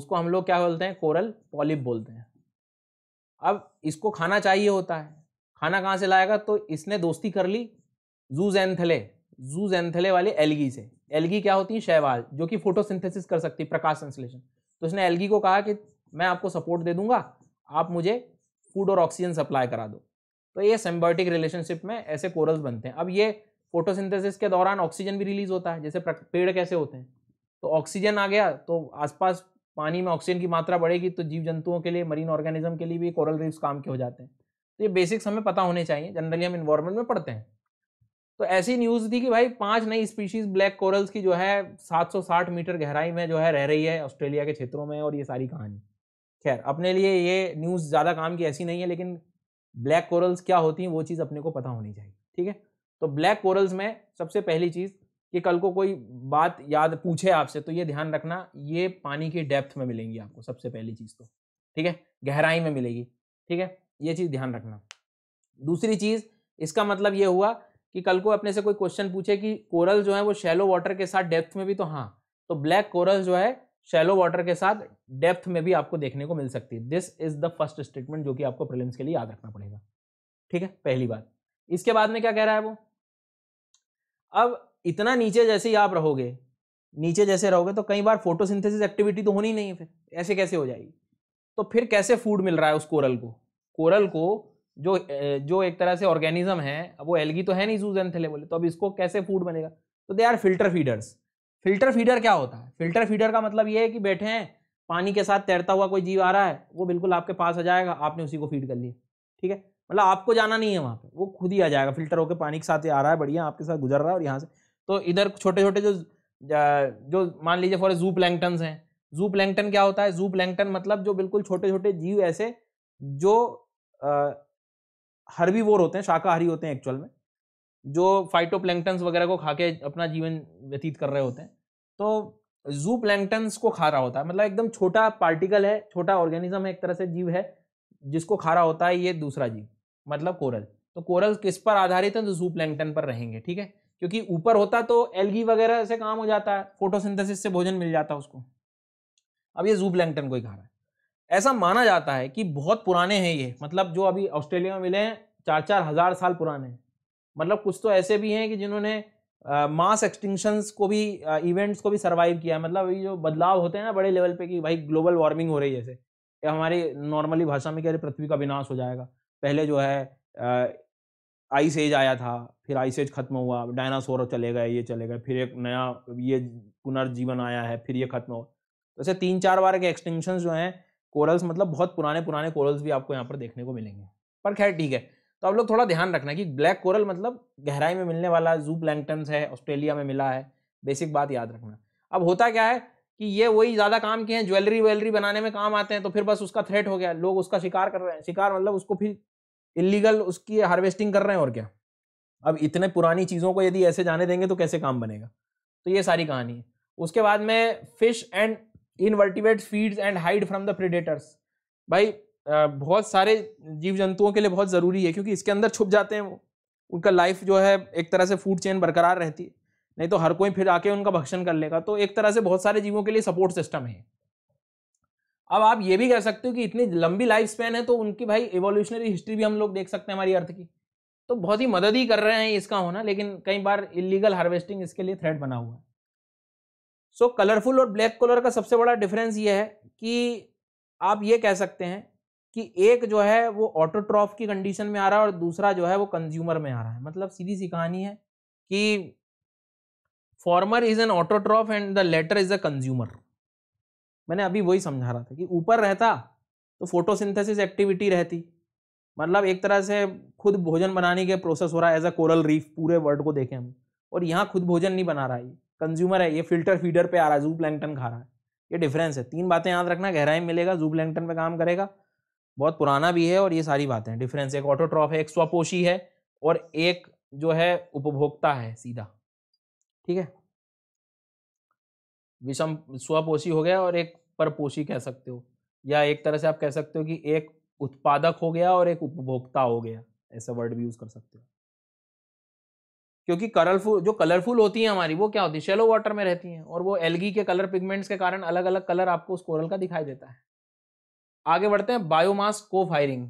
A: उसको हम लोग क्या बोलते हैं कोरल पॉलिप बोलते हैं अब इसको खाना चाहिए होता है खाना कहाँ से लाएगा तो इसने दोस्ती कर ली जूज एंथले वाले एलगी से एलगी क्या होती है शैवाल जो कि फोटोसिंथेसिस कर सकती है प्रकाश संश्लेषण तो उसने एलगी को कहा कि मैं आपको सपोर्ट दे दूंगा आप मुझे फूड और ऑक्सीजन सप्लाई करा दो तो ये सिम्बायोटिक रिलेशनशिप में ऐसे कोरल्स बनते हैं अब ये फोटोसिंथेसिस के दौरान ऑक्सीजन भी रिलीज होता है जैसे पेड़ कैसे होते हैं तो ऑक्सीजन आ गया तो आसपास पानी में ऑक्सीजन की मात्रा बढ़ेगी तो जीव जंतुओं के लिए मरीन ऑर्गेनिज्म के लिए भी कोरल रीफ्स काम के हो जाते हैं तो ये बेसिक्स हमें पता होने चाहिए जनरली हम इन्वायरमेंट में पढ़ते हैं तो ऐसी न्यूज़ थी कि भाई पांच नई स्पीशीज ब्लैक कोरल्स की जो है 760 मीटर गहराई में जो है रह रही है ऑस्ट्रेलिया के क्षेत्रों में और ये सारी कहानी खैर अपने लिए ये न्यूज़ ज़्यादा काम की ऐसी नहीं है लेकिन ब्लैक कोरल्स क्या होती हैं वो चीज़ अपने को पता होनी चाहिए ठीक है तो ब्लैक कोरल्स में सबसे पहली चीज़ कि कल को कोई बात याद पूछे आपसे तो ये ध्यान रखना ये पानी की डेप्थ में मिलेंगी आपको सबसे पहली चीज़ तो ठीक है गहराई में मिलेगी ठीक है ये चीज़ ध्यान रखना दूसरी चीज़ इसका मतलब ये हुआ कि कल को अपने से कोई क्वेश्चन पूछे कि कोरल जो है वो शैलो वाटर के साथ डेप्थ में भी तो हाँ तो ब्लैक कोरल जो है शैलो वाटर के साथ डेप्थ में भी आपको देखने को मिल सकती है this is the first statement जो कि आपको प्रिलिम्स के लिए याद रखना पड़ेगा ठीक है पहली बात इसके बाद में क्या कह रहा है वो अब इतना नीचे जैसे ही आप रहोगे नीचे जैसे रहोगे तो कई बार फोटोसिंथेसिस एक्टिविटी तो होनी नहीं है फिर ऐसे कैसे हो जाएगी तो फिर कैसे फूड मिल रहा है उस कोरल को कोरल को जो जो एक तरह से ऑर्गेनिज्म है वो एलगी तो है नहीं जूज एंथेले बोले तो अब इसको कैसे फूड बनेगा तो they are filter feeders filter feeder क्या होता है फिल्टर फीडर का मतलब ये है कि बैठे हैं पानी के साथ तैरता हुआ कोई जीव आ रहा है वो बिल्कुल आपके पास आ जाएगा आपने उसी को फीड कर लिया ठीक है मतलब आपको जाना नहीं है वहाँ पे वो खुद ही आ जाएगा फिल्टर होकर पानी के साथ आ रहा है बढ़िया आपके साथ गुजर रहा है और यहाँ से तो इधर छोटे छोटे जो जो मान लीजिए फॉर जू प्लैंगटन्स हैं जू प्लैंगटन क्या होता है जू प्लैंगटन मतलब जो बिल्कुल छोटे छोटे जीव ऐसे जो हर्बी वोर होते हैं शाकाहारी होते हैं एक्चुअल में जो फाइटो वगैरह को खा के अपना जीवन व्यतीत कर रहे होते हैं तो जू को खा रहा होता है मतलब एकदम छोटा पार्टिकल है छोटा ऑर्गेनिज्म है एक तरह से जीव है जिसको खा रहा होता है ये दूसरा जीव मतलब कोरल तो कोरल किस पर आधारित है तो जू पर रहेंगे ठीक है क्योंकि ऊपर होता तो एलगी वगैरह से काम हो जाता है फोटोसिंथेसिस से भोजन मिल जाता है उसको अब ये जू को ही खा रहा है ऐसा माना जाता है कि बहुत पुराने हैं ये मतलब जो अभी ऑस्ट्रेलिया में मिले हैं चार चार हज़ार साल पुराने हैं मतलब कुछ तो ऐसे भी हैं कि जिन्होंने मास एक्सटिंक्शंस को भी इवेंट्स को भी सर्वाइव किया है मतलब ये जो बदलाव होते हैं ना बड़े लेवल पे कि भाई ग्लोबल वार्मिंग हो रही है जैसे हमारी नॉर्मली भाषा में कह रहे पृथ्वी का विनाश हो जाएगा पहले जो है आइस एज आया था फिर आइस एज खत्म हुआ डायनासोर चले गए ये चले गए फिर एक नया ये पुनर्जीवन आया है फिर ये खत्म हुआ तो ऐसे तीन चार बार के एक्सटिंक्शन जो हैं कोरल्स मतलब बहुत पुराने पुराने कोरल्स भी आपको यहाँ पर देखने को मिलेंगे पर खैर ठीक है तो आप लोग थोड़ा ध्यान रखना कि ब्लैक कोरल मतलब गहराई में मिलने वाला जू प्लैंगटन्स है ऑस्ट्रेलिया में मिला है बेसिक बात याद रखना अब होता क्या है कि ये वही ज़्यादा काम किए हैं ज्वेलरी वेलरी बनाने में काम आते हैं तो फिर बस उसका थ्रेट हो गया लोग उसका शिकार कर रहे हैं शिकार मतलब उसको फिर इलीगल उसकी हार्वेस्टिंग कर रहे हैं और क्या अब इतने पुरानी चीज़ों को यदि ऐसे जाने देंगे तो कैसे काम बनेगा तो ये सारी कहानी है उसके बाद में fish and invertebrates feeds and hide from the predators भाई बहुत सारे जीव जंतुओं के लिए बहुत ज़रूरी है क्योंकि इसके अंदर छुप जाते हैं वो उनका लाइफ जो है एक तरह से फूड चेन बरकरार रहती है नहीं तो हर कोई फिर आके उनका भक्षण कर लेगा तो एक तरह से बहुत सारे जीवों के लिए सपोर्ट सिस्टम है अब आप ये भी कह सकते हो कि इतनी लंबी लाइफ स्पैन है तो उनकी भाई एवोल्यूशनरी हिस्ट्री भी हम लोग देख सकते हैं हमारी अर्थ की तो बहुत ही मदद ही कर रहे हैं इसका होना लेकिन कई बार इलीगल हार्वेस्टिंग इसके लिए थ्रेड बना हुआ है सो so, कलरफुल और ब्लैक कलर का सबसे बड़ा डिफरेंस ये है कि आप ये कह सकते हैं कि एक जो है वो ऑटोट्रॉफ की कंडीशन में आ रहा है और दूसरा जो है वो कंज्यूमर में आ रहा है मतलब सीधी सी कहानी है कि former is an autotroph and the latter is a consumer मैंने अभी वही समझा रहा था कि ऊपर रहता तो फोटोसिंथेसिस एक्टिविटी रहती मतलब एक तरह से खुद भोजन बनाने के प्रोसेस हो रहा है एज अ कोरल रीफ पूरे वर्ल्ड को देखें हम और यहाँ खुद भोजन नहीं बना रहा है कंज्यूमर है ये फिल्टर फीडर पे आ रहा है जू प्लैंगटन खा रहा है ये डिफरेंस है तीन बातें याद रखना गहराई मिलेगा जू प्लैंगटन पे काम करेगा बहुत पुराना भी है और ये सारी बातें डिफरेंस एक ऑटोट्रॉफ है एक स्वपोशी है और एक जो है उपभोक्ता है सीधा ठीक है विषम स्वपोषी हो गया और एक परपोषी कह सकते हो या एक तरह से आप कह सकते हो कि एक उत्पादक हो गया और एक उपभोक्ता हो गया ऐसा वर्ड भी यूज़ कर सकते हो क्योंकि कलरफुल जो कलरफुल होती है हमारी वो क्या होती है शेलो वाटर में रहती हैं और वो एलगी के कलर पिगमेंट्स के कारण अलग अलग कलर आपको उस कोरल का दिखाई देता है आगे बढ़ते हैं बायोमास को फायरिंग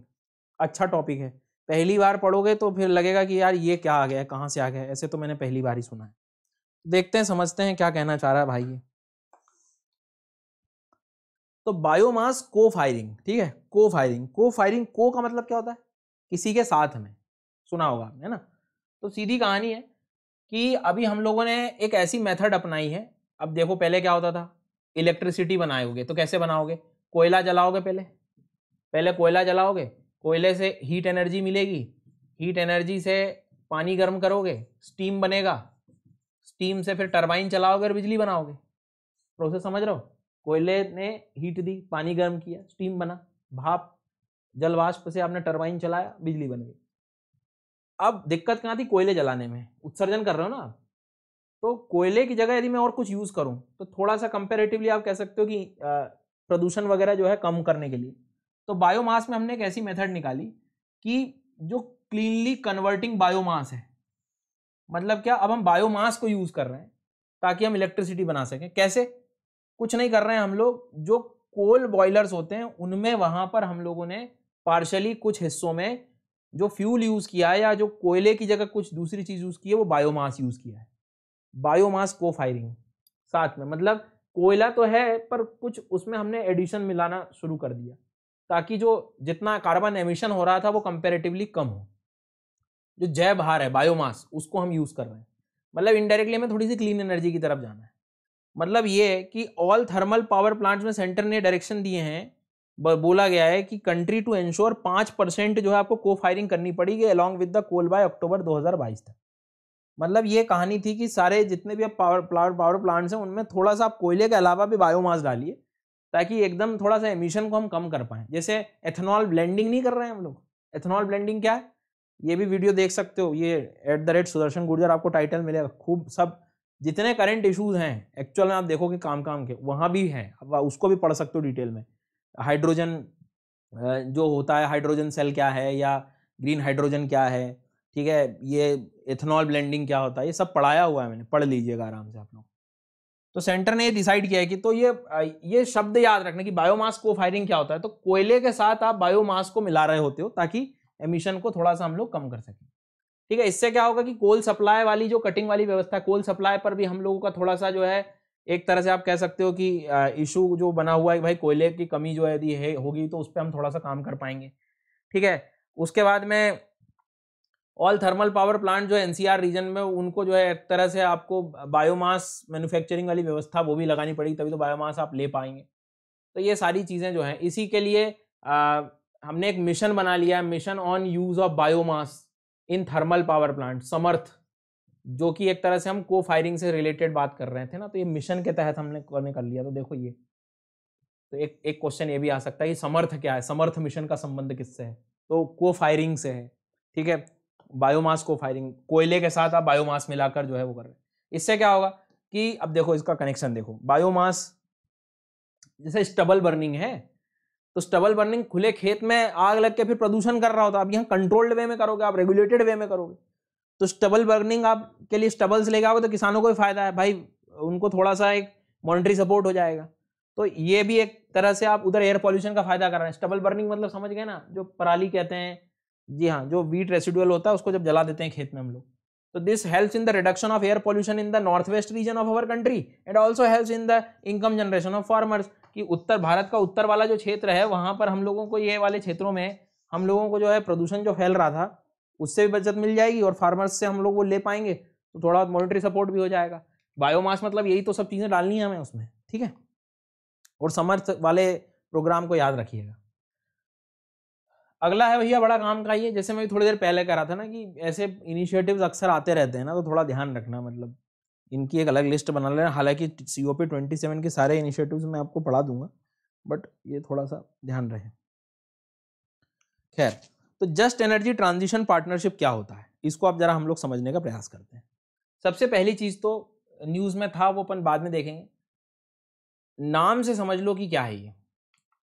A: अच्छा टॉपिक है पहली बार पढ़ोगे तो फिर लगेगा कि यार ये क्या आ गया है कहाँ से आ गया ऐसे तो मैंने पहली बार ही सुना है देखते हैं समझते हैं क्या कहना चाह रहा है भाई ये तो बायोमास को फायरिंग ठीक है को फायरिंग को फायरिंग को का मतलब क्या होता है किसी के साथ में सुना होगा आपने ना तो सीधी कहानी है कि अभी हम लोगों ने एक ऐसी मेथड अपनाई है अब देखो पहले क्या होता था इलेक्ट्रिसिटी बनाएंगे तो कैसे बनाओगे कोयला जलाओगे पहले पहले कोयला जलाओगे कोयले से हीट एनर्जी मिलेगी हीट एनर्जी से पानी गर्म करोगे स्टीम बनेगा स्टीम से फिर टरबाइन चलाओगे और बिजली बनाओगे प्रोसेस समझ रहे हो कोयले ने हीट दी पानी गर्म किया स्टीम बना भाप जलवाष्प से आपने टरबाइन चलाया बिजली बन गई अब दिक्कत कहाँ थी कोयले जलाने में उत्सर्जन कर रहे हो ना आप तो कोयले की जगह यदि मैं और कुछ यूज़ करूँ तो थोड़ा सा कंपेरेटिवली आप कह सकते हो कि प्रदूषण वगैरह जो है कम करने के लिए तो बायोमास में हमने एक ऐसी मेथड निकाली कि जो क्लीनली कन्वर्टिंग बायोमास है मतलब क्या अब हम बायोमास को यूज़ कर रहे हैं ताकि हम इलेक्ट्रिसिटी बना सकें कैसे कुछ नहीं कर रहे हैं हम लोग जो कोल बॉयलर्स होते हैं उनमें वहाँ पर हम लोगों ने पार्शली कुछ हिस्सों में जो फ्यूल यूज़ किया है या जो कोयले की जगह कुछ दूसरी चीज़ यूज़ की है वो बायोमास यूज़ किया है बायोमास को फायरिंग साथ में मतलब कोयला तो है पर कुछ उसमें हमने एडिशन मिलाना शुरू कर दिया ताकि जो जितना कार्बन एमिशन हो रहा था वो कंपेरेटिवली कम हो जो जय भार है बायोमास उसको हम यूज़ कर रहे हैं मतलब इनडायरेक्टली हमें थोड़ी सी क्लीन एनर्जी की तरफ जाना है मतलब ये कि ऑल थर्मल पावर प्लांट्स में सेंटर ने डायरेक्शन दिए हैं बोला गया है कि कंट्री टू एंश्योर पाँच परसेंट जो है आपको को फायरिंग करनी पड़ेगी along with the coal by October 2022 तक मतलब ये कहानी थी कि सारे जितने भी आप पावर पावर पावर प्लांट्स हैं उनमें थोड़ा सा आप कोयले के अलावा भी बायोमास डालिए ताकि एकदम थोड़ा सा एमिशन को हम कम कर पाएँ जैसे एथेनॉल ब्लेंडिंग नहीं कर रहे हैं हम लोग एथेनॉल ब्लेंडिंग क्या है ये भी वीडियो देख सकते हो ये at the rate Sudarshan Gurjar आपको टाइटल मिलेगा खूब सब जितने करंट इशूज़ हैं एक्चुअल में आप देखोगे काम काम के वहाँ भी हैं अब उसको भी पढ़ सकते हो डिटेल में हाइड्रोजन जो होता है हाइड्रोजन सेल क्या है या ग्रीन हाइड्रोजन क्या है ठीक है ये इथेनॉल ब्लेंडिंग क्या होता है ये सब पढ़ाया हुआ है मैंने पढ़ लीजिएगा आराम से आप लोग तो सेंटर ने डिसाइड किया है कि तो ये ये शब्द याद रखना कि बायोमास को फायरिंग क्या होता है तो कोयले के साथ आप बायोमास को मिला रहे होते हो ताकि एमिशन को थोड़ा सा हम लोग कम कर सकें ठीक है इससे क्या होगा कि कोल सप्लाई वाली जो कटिंग वाली व्यवस्था कोल सप्लाई पर भी हम लोगों का थोड़ा सा जो है एक तरह से आप कह सकते हो कि इशू जो बना हुआ है भाई कोयले की कमी जो है यदि है होगी तो उस पर हम थोड़ा सा काम कर पाएंगे ठीक है उसके बाद में ऑल थर्मल पावर प्लांट जो एनसीआर रीजन में उनको जो है एक तरह से आपको बायोमास मैन्युफैक्चरिंग वाली व्यवस्था वो भी लगानी पड़ेगी तभी तो बायोमास आप ले पाएंगे तो ये सारी चीज़ें जो हैं इसी के लिए आ, हमने एक मिशन बना लिया है mission on use of biomass in thermal power plant Samarth जो कि एक तरह से हम को फायरिंग से रिलेटेड बात कर रहे थे ना तो ये मिशन के तहत हमने करने कर लिया तो देखो ये तो एक एक क्वेश्चन ये भी आ सकता है ये समर्थ क्या है समर्थ मिशन का संबंध किससे है तो को फायरिंग से है ठीक है बायोमास को फायरिंग कोयले के साथ आप बायोमास मिलाकर जो है वो कर रहे हैं इससे क्या होगा कि अब देखो इसका कनेक्शन देखो बायोमास जैसे स्टबल बर्निंग है तो स्टबल बर्निंग खुले खेत में आग लग के फिर प्रदूषण कर रहा होता अब यहाँ कंट्रोल्ड वे में करोगे आप रेगुलेटेड वे में करोगे तो स्टबल बर्निंग आप के लिए स्टबल्स लेके आओगे तो किसानों को भी फायदा है भाई उनको थोड़ा सा एक मॉनिटरी सपोर्ट हो जाएगा तो ये भी एक तरह से आप उधर एयर पॉल्यूशन का फायदा कर रहे हैं स्टबल बर्निंग मतलब समझ गए ना जो पराली कहते हैं जी हाँ जो वीट रेसिडुअल होता है उसको जब जला देते हैं खेत में हम लोग तो this helps in the reduction of air pollution in the north west region of our country and also helps in the income generation of farmers कि उत्तर भारत का उत्तर वाला जो क्षेत्र है वहाँ पर हम लोगों को ये वाले क्षेत्रों में हम लोगों को जो है प्रदूषण जो फैल रहा था उससे भी बचत मिल जाएगी और फार्मर्स से हम लोग वो ले पाएंगे तो थोड़ा बहुत मॉनिटरी सपोर्ट भी हो जाएगा बायोमास मतलब यही तो सब चीज़ें डालनी है हमें उसमें ठीक है और समर्थ वाले प्रोग्राम को याद रखिएगा अगला है भैया बड़ा काम का ही है जैसे मैं थोड़ी देर पहले कह रहा था ना कि ऐसे इनिशिएटिव्स अक्सर आते रहते हैं ना तो थोड़ा ध्यान रखना मतलब इनकी एक अलग लिस्ट बना लेना हालांकि C O P twenty seven के सारे इनिशिएटिव्स मैं आपको पढ़ा दूंगा बट ये थोड़ा सा ध्यान रहे खैर तो जस्ट एनर्जी ट्रांजिशन पार्टनरशिप क्या होता है इसको आप जरा हम लोग समझने का प्रयास करते हैं सबसे पहली चीज़ तो न्यूज़ में था वो अपन बाद में देखेंगे नाम से समझ लो कि क्या है ये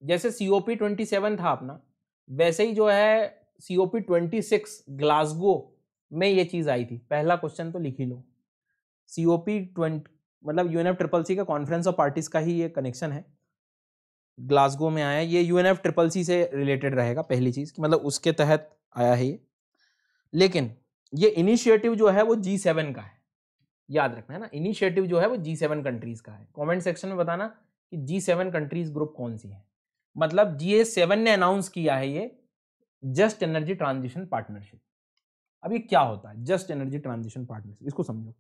A: जैसे C O P twenty seven था अपना वैसे ही जो है C O P twenty six Glasgow में ये चीज़ आई थी पहला क्वेश्चन तो लिख ही लो सी ओ पी ट्वेंटी मतलब U N F triple C का कॉन्फ्रेंस ऑफ पार्टीज का ही ये कनेक्शन है ग्लासगो में आया ये यू एन ट्रिपल सी से रिलेटेड रहेगा पहली चीज़ मतलब उसके तहत आया है ये लेकिन ये इनिशिएटिव जो है वो जी सेवन का है याद रखना है ना इनिशिएटिव जो है वो जी सेवन कंट्रीज़ का है कमेंट सेक्शन में बताना कि जी सेवन कंट्रीज़ ग्रुप कौन सी है मतलब जी सेवन ने अनाउंस किया है ये जस्ट एनर्जी ट्रांजिशन पार्टनरशिप अब ये क्या होता है जस्ट एनर्जी ट्रांजिशन पार्टनरशिप इसको समझो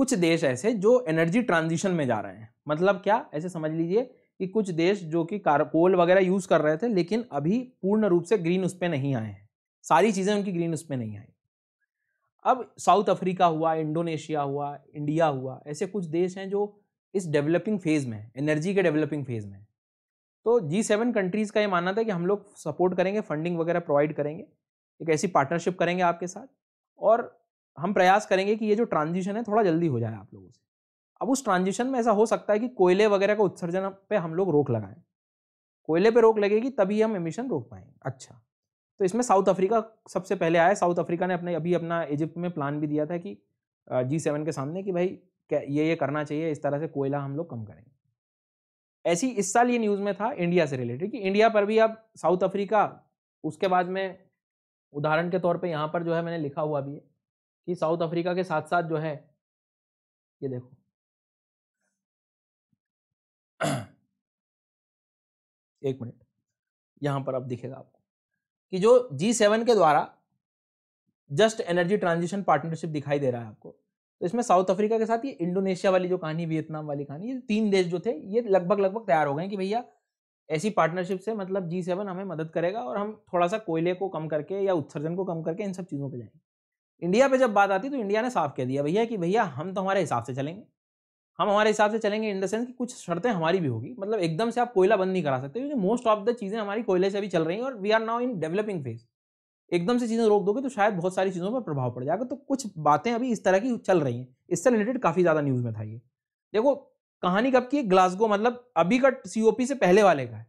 A: कुछ देश ऐसे जो एनर्जी ट्रांजिशन में जा रहे हैं मतलब क्या ऐसे समझ लीजिए कि कुछ देश जो कि कोल वगैरह यूज़ कर रहे थे लेकिन अभी पूर्ण रूप से ग्रीन उस पर नहीं आए हैं सारी चीज़ें उनकी ग्रीन उस पर नहीं आई अब साउथ अफ्रीका हुआ इंडोनेशिया हुआ इंडिया हुआ ऐसे कुछ देश हैं जो इस डेवलपिंग फेज़ में एनर्जी के डेवलपिंग फेज़ में तो जी सेवन कंट्रीज़ का ये मानना था कि हम लोग सपोर्ट करेंगे फंडिंग वगैरह प्रोवाइड करेंगे एक ऐसी पार्टनरशिप करेंगे आपके साथ और हम प्रयास करेंगे कि ये जो ट्रांजिशन है थोड़ा जल्दी हो जाए आप लोगों से अब उस ट्रांजिशन में ऐसा हो सकता है कि कोयले वगैरह का उत्सर्जन पे हम लोग रोक लगाएं कोयले पे रोक लगेगी तभी हम एमिशन रोक पाएंगे अच्छा तो इसमें साउथ अफ्रीका सबसे पहले आया साउथ अफ्रीका ने अपने अभी अपना इजिप्ट में प्लान भी दिया था कि जी सेवन के सामने कि भाई ये ये करना चाहिए इस तरह से कोयला हम लोग कम करेंगे ऐसी इस साल ये न्यूज़ में था इंडिया से रिलेटेड कि इंडिया पर भी अब साउथ अफ्रीका उसके बाद में उदाहरण के तौर पे यहाँ पर जो है मैंने लिखा हुआ भी है कि साउथ अफ्रीका के साथ साथ जो है ये देखो एक मिनट यहां पर अब दिखेगा आपको कि जो जी सेवन के द्वारा जस्ट एनर्जी ट्रांजिशन पार्टनरशिप दिखाई दे रहा है आपको तो इसमें साउथ अफ्रीका के साथ ये इंडोनेशिया वाली जो कहानी वियतनाम वाली कहानी ये तीन देश जो थे ये लगभग लगभग तैयार हो गए कि भैया ऐसी पार्टनरशिप से मतलब जी सेवन हमें मदद करेगा और हम थोड़ा सा कोयले को कम करके या उत्सर्जन को कम करके इन सब चीज़ों पर जाएंगे इंडिया पे जब बात आती तो इंडिया ने साफ कह दिया भैया कि भैया हम तो हमारे हिसाब से चलेंगे हम हमारे हिसाब से चलेंगे इन द सेंस कि कुछ शर्तें हमारी भी होगी मतलब एकदम से आप कोयला बंद नहीं करा सकते क्योंकि मोस्ट ऑफ द चीज़ें हमारी कोयले से अभी चल रही हैं और we are now in developing phase एकदम से चीज़ें रोक दोगे तो शायद बहुत सारी चीज़ों पर प्रभाव पड़ जाएगा तो कुछ बातें अभी इस तरह की चल रही हैं इससे रिलेटेड काफ़ी ज़्यादा न्यूज़ में था ये देखो कहानी कब की ग्लासगो मतलब अभी का सी से पहले वाले का है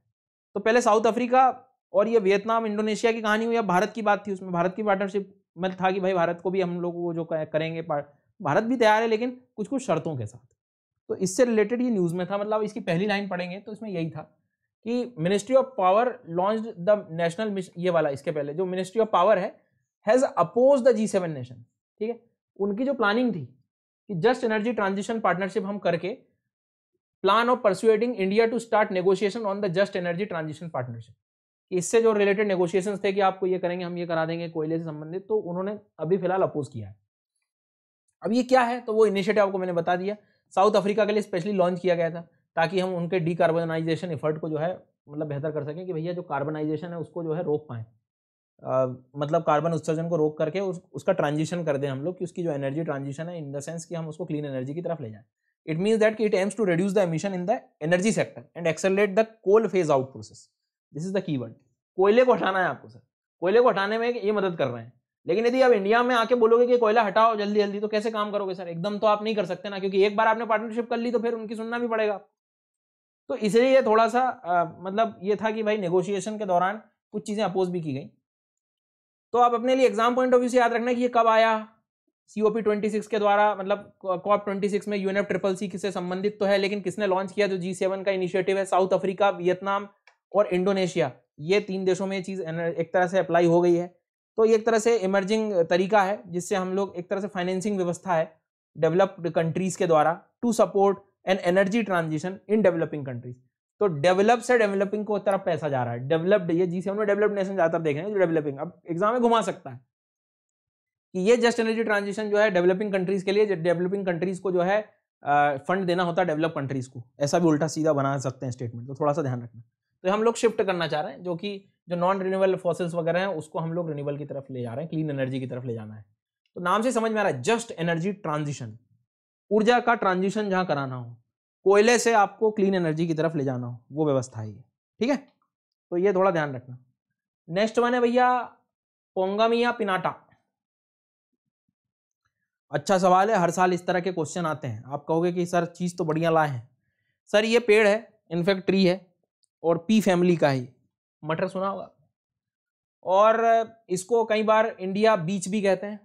A: तो पहले साउथ अफ्रीका और ये वियतनाम इंडोनेशिया की कहानी हुई या भारत की बात थी उसमें भारत की पार्टनरशिप मतलब था कि भाई भारत को भी हम लोग वो जो करेंगे भारत भी तैयार है लेकिन कुछ कुछ शर्तों के साथ तो इससे रिलेटेड ये न्यूज़ में था मतलब इसकी पहली लाइन पढ़ेंगे तो इसमें यही था कि ministry of power launch the national mission ये वाला इसके पहले जो मिनिस्ट्री ऑफ पावर है has oppose the G seven nation ठीक है उनकी जो प्लानिंग थी कि जस्ट एनर्जी ट्रांजिशन पार्टनरशिप हम करके plan of persuading India to start negotiation on the just energy transition partnership इससे जो रिलेटेड नेगोशिएशन थे कि आपको ये करेंगे हम ये करा देंगे कोयले से संबंधित तो उन्होंने अभी फिलहाल अपोज किया है अब ये क्या है तो वो इनिशिएटिव आपको मैंने बता दिया साउथ अफ्रीका के लिए स्पेशली लॉन्च किया गया था ताकि हम उनके डीकार्बोनाइजेशन एफर्ट को जो है मतलब बेहतर कर सकें कि भैया जो कार्बनाइजेशन है उसको जो है रोक पाएँ मतलब कार्बन उत्सर्जन को रोक करके उस, उसका ट्रांजिशन कर दें हम लोग कि उसकी जो एनर्जी ट्रांजिशन है इन द सेंस कि हम उसको क्लीन एनर्जी की तरफ ले जाएं इट मीन्स दैट कि it aims to reduce the emission in the energy sector and accelerate the coal phase out process this is the key word कोयले को हटाना है आपको सर कोयले को हटाने में ये मदद कर रहे हैं लेकिन यदि आप इंडिया में आके बोलोगे कि कोयला हटाओ जल्दी जल्दी तो कैसे काम करोगे सर एकदम तो आप नहीं कर सकते ना क्योंकि एक बार आपने पार्टनरशिप कर ली तो फिर उनकी सुनना भी पड़ेगा तो इसलिए थोड़ा सा आ, मतलब ये था कि भाई नेगोशिएशन के दौरान कुछ चीज़ें अपोज भी की गई तो आप अपने लिए एग्जाम पॉइंट ऑफ व्यू से याद रखना कि ये कब आया C O P twenty six के द्वारा मतलब कॉप ट्वेंटी सिक्स में यूएनएफ ट्रिपल सी से संबंधित तो है लेकिन किसने लॉन्च किया जो जी सेवन का इनिशिएटिव है साउथ अफ्रीका वियतनाम और इंडोनेशिया ये तीन देशों में ये चीज़ एक तरह से अप्लाई हो गई है तो ये एक तरह से इमर्जिंग तरीका है जिससे हम लोग एक तरह से फाइनेंसिंग व्यवस्था है डेवलप्ड कंट्रीज़ के द्वारा to support an energy transition in developing countries तो डेवलप से डेवलपिंग को तरफ पैसा जा रहा है डेवलप्ड ये जिसे हमने डेवलप्ड नेशन ज़्यादातर देख रहे हैं डेवलपिंग अब एग्जाम में घुमा सकता है कि ये जस्ट एनर्जी ट्रांजिशन जो है डेवलपिंग कंट्रीज़ के लिए डेवलपिंग कंट्रीज़ को जो है फंड देना होता है डेवलप कंट्रीज़ को ऐसा भी उल्टा सीधा बना सकते हैं स्टेटमेंट तो थोड़ा सा ध्यान रखना तो हम लोग शिफ्ट करना चाह रहे हैं जो कि जो नॉन रिन्यूएबल फॉसिल्स वगैरह हैं उसको हम लोग रिन्यूएबल की तरफ ले जा रहे हैं क्लीन एनर्जी की तरफ ले जाना है तो नाम से समझ में आ रहा है जस्ट एनर्जी ट्रांजिशन ऊर्जा का ट्रांजिशन जहाँ कराना हो कोयले से आपको क्लीन एनर्जी की तरफ ले जाना हो वो व्यवस्था है ये ठीक है तो ये थोड़ा ध्यान रखना नेक्स्ट वन है भैया पोंगामिया पिनाटा अच्छा सवाल है हर साल इस तरह के क्वेश्चन आते हैं आप कहोगे कि सर चीज़ तो बढ़िया लाए हैं सर ये पेड़ है इनफेक्ट ट्री है और पी फैमिली का ही मटर सुना होगा और इसको कई बार इंडिया बीच भी कहते हैं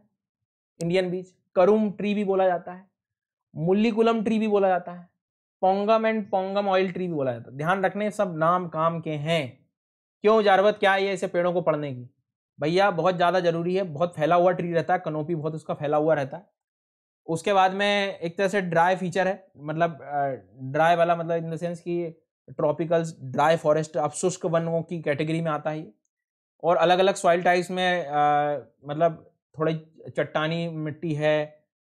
A: इंडियन बीच करुम ट्री भी बोला जाता है मुल्लीकुलम ट्री भी बोला जाता है pongam and pongam oil tree भी बोला जाता है ध्यान रखने सब नाम काम के हैं क्यों जरूरत क्या है ऐसे पेड़ों को पढ़ने की भैया बहुत ज़्यादा ज़रूरी है बहुत फैला हुआ ट्री रहता है कनोपी बहुत उसका फैला हुआ रहता है उसके बाद में एक तरह से ड्राई फीचर है मतलब ड्राई वाला मतलब इन द सेंस कि ट्रॉपिकल्स ड्राई फॉरेस्ट अब शुष्क वनों की कैटेगरी में आता है और अलग अलग सॉइल टाइप्स में आ, मतलब थोड़ी चट्टानी मिट्टी है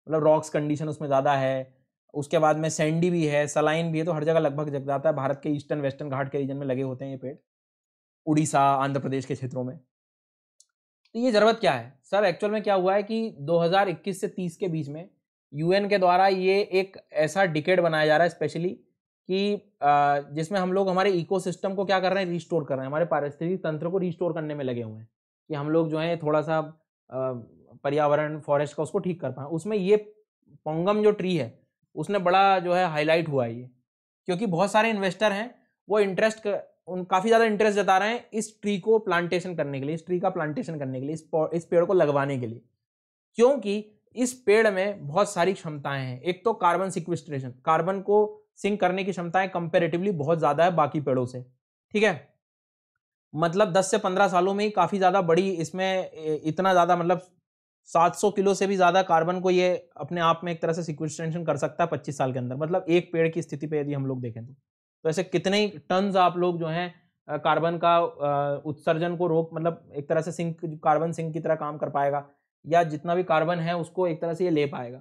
A: मतलब रॉक्स कंडीशन उसमें ज़्यादा है उसके बाद में सैंडी भी है सलाइन भी है तो हर जगह लगभग जग जाता है भारत के ईस्टर्न वेस्टर्न घाट के रीजन में लगे होते हैं ये पेड़ उड़ीसा आंध्र प्रदेश के क्षेत्रों में तो ये ज़रूरत क्या है सर एक्चुअल में क्या हुआ है कि 2021 से 30 के बीच में यूएन के द्वारा ये एक ऐसा डिकेट बनाया जा रहा है स्पेशली कि जिसमें हम लोग हमारे इकोसिस्टम को क्या कर रहे हैं रिस्टोर कर रहे हैं हमारे पारिस्थितिक तंत्र को रिस्टोर करने में लगे हुए हैं कि हम लोग जो है थोड़ा सा पर्यावरण फॉरेस्ट का उसको ठीक कर पाए उसमें ये पोंगम जो ट्री है उसने बड़ा जो है हाईलाइट हुआ ये क्योंकि बहुत सारे इन्वेस्टर हैं वो इंटरेस्ट उन काफ़ी ज़्यादा इंटरेस्ट जता रहे हैं इस ट्री को प्लांटेशन करने के लिए इस ट्री का प्लांटेशन करने के लिए इस इस पेड़ को लगवाने के लिए क्योंकि इस पेड़ में बहुत सारी क्षमताएं हैं एक तो कार्बन सिक्विस्ट्रेशन कार्बन को सिंक करने की क्षमताएं कंपेरेटिवली बहुत ज़्यादा है बाकी पेड़ों से ठीक है मतलब 10 से 15 सालों में ही काफ़ी ज़्यादा बड़ी इसमें इतना ज़्यादा मतलब 700 किलो से भी ज़्यादा कार्बन को ये अपने आप में एक तरह से सिक्वेस्ट्रेशन कर सकता है 25 साल के अंदर मतलब एक पेड़ की स्थिति पे यदि हम लोग देखें तो, तो ऐसे कितने टन आप लोग जो है कार्बन का उत्सर्जन को रोक मतलब एक तरह से सिंक कार्बन सिंक की तरह काम कर पाएगा या जितना भी कार्बन है उसको एक तरह से ये ले पाएगा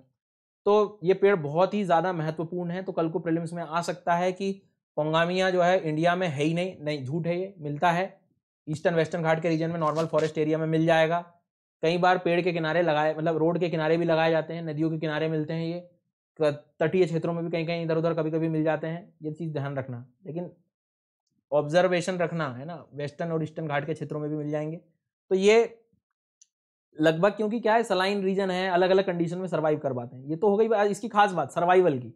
A: तो ये पेड़ बहुत ही ज़्यादा महत्वपूर्ण है तो कल को प्रिलिम्स में आ सकता है कि पोंगामिया जो है इंडिया में है ही नहीं नहीं झूठ है ये मिलता है ईस्टर्न वेस्टर्न घाट के रीजन में नॉर्मल फॉरेस्ट एरिया में मिल जाएगा कई बार पेड़ के किनारे लगाए मतलब रोड के किनारे भी लगाए जाते हैं नदियों के किनारे मिलते हैं ये तटीय क्षेत्रों में भी कहीं कहीं इधर उधर कभी कभी मिल जाते हैं ये चीज़ ध्यान रखना लेकिन ऑब्जर्वेशन रखना है ना वेस्टर्न और ईस्टर्न घाट के क्षेत्रों में भी मिल जाएंगे तो ये लगभग क्योंकि क्या है सलाइन रीजन है अलग अलग कंडीशन में सर्वाइव कर पाते हैं ये तो हो गई इसकी खास बात सर्वाइवल की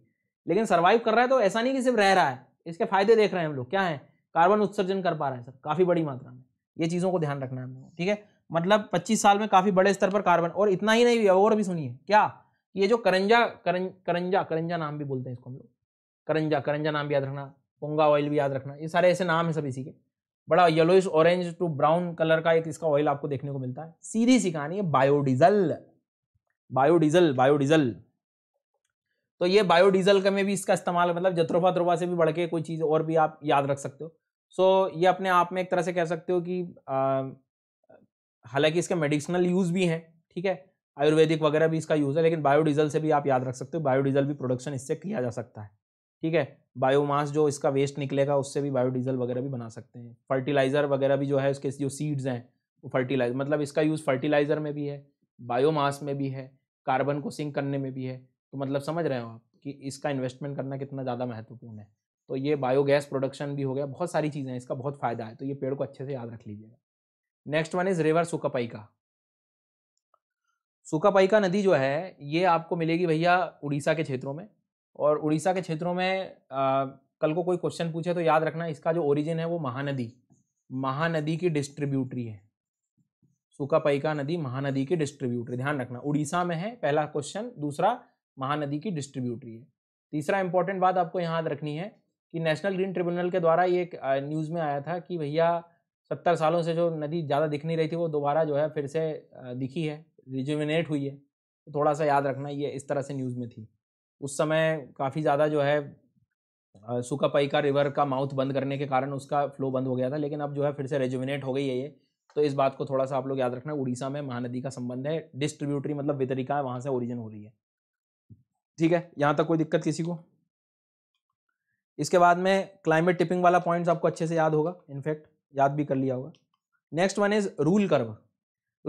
A: लेकिन सर्वाइव कर रहा है तो ऐसा नहीं कि सिर्फ रह रहा है इसके फायदे देख रहे हैं हम लोग क्या है कार्बन उत्सर्जन कर पा रहे हैं सर काफ़ी बड़ी मात्रा में ये चीज़ों को ध्यान रखना है हम लोग ठीक है मतलब पच्चीस साल में काफ़ी बड़े स्तर पर कार्बन और इतना ही नहीं और भी सुनिए क्या ये जो करंजा करं, करंजा करंजा नाम भी बोलते हैं इसको हम लोग करंजा करंजा नाम भी याद रखना पोंगा ऑयल भी याद रखना ये सारे ऐसे नाम है सब इसी के बड़ा yellowy orange to brown colour का एक इसका ऑयल आपको देखने को मिलता है सीधी सी कहानी है बायोडीजल बायोडीजल बायोडीजल तो ये बायोडीजल का में भी इसका इस्तेमाल मतलब जत्रोफा त्रोफा से भी बढ़ के कोई चीज़ और भी आप याद रख सकते हो सो so, ये अपने आप में एक तरह से कह सकते हो कि हालांकि इसके मेडिसिनल यूज़ भी हैं ठीक है आयुर्वेदिक वगैरह भी इसका यूज़ है लेकिन बायोडीजल से भी आप याद रख सकते हो बायोडीजल भी प्रोडक्शन इससे किया जा सकता है ठीक है बायोमास जो इसका वेस्ट निकलेगा उससे भी बायोडीजल वगैरह भी बना सकते हैं फर्टिलाइज़र वगैरह भी जो है उसके जो सीड्स हैं वो फर्टिलाइजर मतलब इसका यूज़ फर्टिलाइज़र में भी है बायोमास में भी है कार्बन को सिंक करने में भी है तो मतलब समझ रहे हो आप कि इसका इन्वेस्टमेंट करना कितना ज़्यादा महत्वपूर्ण है तो ये बायोगैस प्रोडक्शन भी हो गया बहुत सारी चीज़ें हैं इसका बहुत फ़ायदा है तो ये पेड़ को अच्छे से याद रख लीजिएगा next one is river Sukapai का नदी जो है ये आपको मिलेगी भैया उड़ीसा के क्षेत्रों में और उड़ीसा के क्षेत्रों में आ, कल को कोई क्वेश्चन पूछे तो याद रखना इसका जो ओरिजिन है वो महानदी महानदी की डिस्ट्रीब्यूटरी है सुकापैका नदी महानदी की डिस्ट्रीब्यूटरी ध्यान रखना उड़ीसा में है पहला क्वेश्चन दूसरा महानदी की डिस्ट्रीब्यूटरी है तीसरा इंपॉर्टेंट बात आपको याद रखनी है कि नेशनल ग्रीन ट्रिब्यूनल के द्वारा ये एक न्यूज़ में आया था कि भैया सत्तर सालों से जो नदी ज़्यादा दिख नहीं रही थी वो दोबारा जो है फिर से दिखी है रिजुविनेट हुई है तो थोड़ा सा याद रखना ये इस तरह से न्यूज़ में थी उस समय काफ़ी ज़्यादा जो है सूखा का रिवर का माउथ बंद करने के कारण उसका फ्लो बंद हो गया था लेकिन अब जो है फिर से रेजुविनेट हो गई है ये तो इस बात को थोड़ा सा आप लोग याद रखना उड़ीसा में महानदी का संबंध है डिस्ट्रीब्यूटरी मतलब वितरिका है वहाँ से ओरिजिन हो रही है ठीक है यहाँ तक कोई दिक्कत किसी को इसके बाद में क्लाइमेट टिपिंग वाला पॉइंट्स आपको अच्छे से याद होगा इनफैक्ट याद भी कर लिया होगा next one is rule curve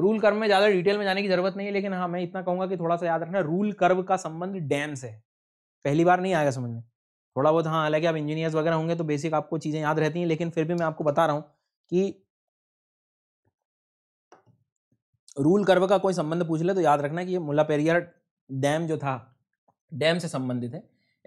A: rule curve में ज़्यादा डिटेल में जाने की जरूरत नहीं है लेकिन हाँ मैं इतना कहूंगा कि थोड़ा सा याद रखना रूल कर्व का संबंध डैम से है पहली बार नहीं आएगा समझ में थोड़ा बहुत हाँ हालांकि आप इंजीनियर्स वगैरह होंगे तो बेसिक आपको चीज़ें याद रहती हैं लेकिन फिर भी मैं आपको बता रहा हूँ कि रूल कर्व का कोई संबंध पूछ ले तो याद रखना कि मुला पेरियर डैम जो था डैम से संबंधित है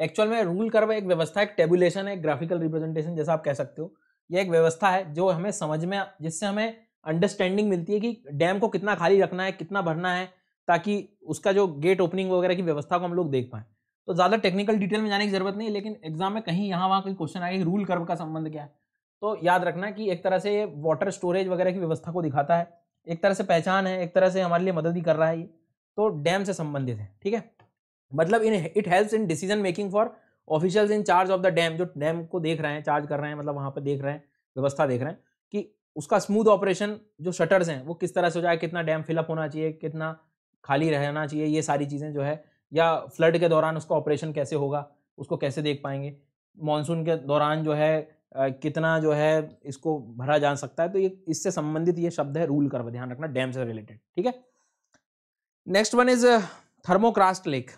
A: एक्चुअल में रूल कर्व एक व्यवस्था एक टेबुलेशन है ग्राफिकल रिप्रेजेंटेशन जैसा आप कह सकते हो यह एक व्यवस्था है जो हमें समझ में जिससे हमें अंडरस्टैंडिंग मिलती है कि डैम को कितना खाली रखना है कितना भरना है ताकि उसका जो गेट ओपनिंग वगैरह की व्यवस्था को हम लोग देख पाएँ तो ज़्यादा टेक्निकल डिटेल में जाने की जरूरत नहीं लेकिन एग्जाम में कहीं यहाँ वहाँ कोई क्वेश्चन आएगा रूल कर्व का संबंध क्या है तो याद रखना कि एक तरह से ये वाटर स्टोरेज वगैरह की व्यवस्था को दिखाता है एक तरह से पहचान है एक तरह से हमारे लिए मदद ही कर रहा है ये तो डैम से संबंधित है ठीक है मतलब in it helps in decision making for officials in charge of the dam जो डैम को देख रहे हैं चार्ज कर रहे हैं मतलब वहाँ पर देख रहे हैं व्यवस्था देख रहे हैं कि उसका स्मूथ ऑपरेशन जो शटर्स हैं वो किस तरह से हो जाए कितना डैम फिलअप होना चाहिए कितना खाली रहना चाहिए ये सारी चीज़ें जो है या फ्लड के दौरान उसका ऑपरेशन कैसे होगा उसको कैसे देख पाएंगे मानसून के दौरान जो है आ, कितना जो है इसको भरा जा सकता है तो ये इससे संबंधित ये शब्द है रूल करवा ध्यान रखना डैम से रिलेटेड ठीक है next one is thermokarst lake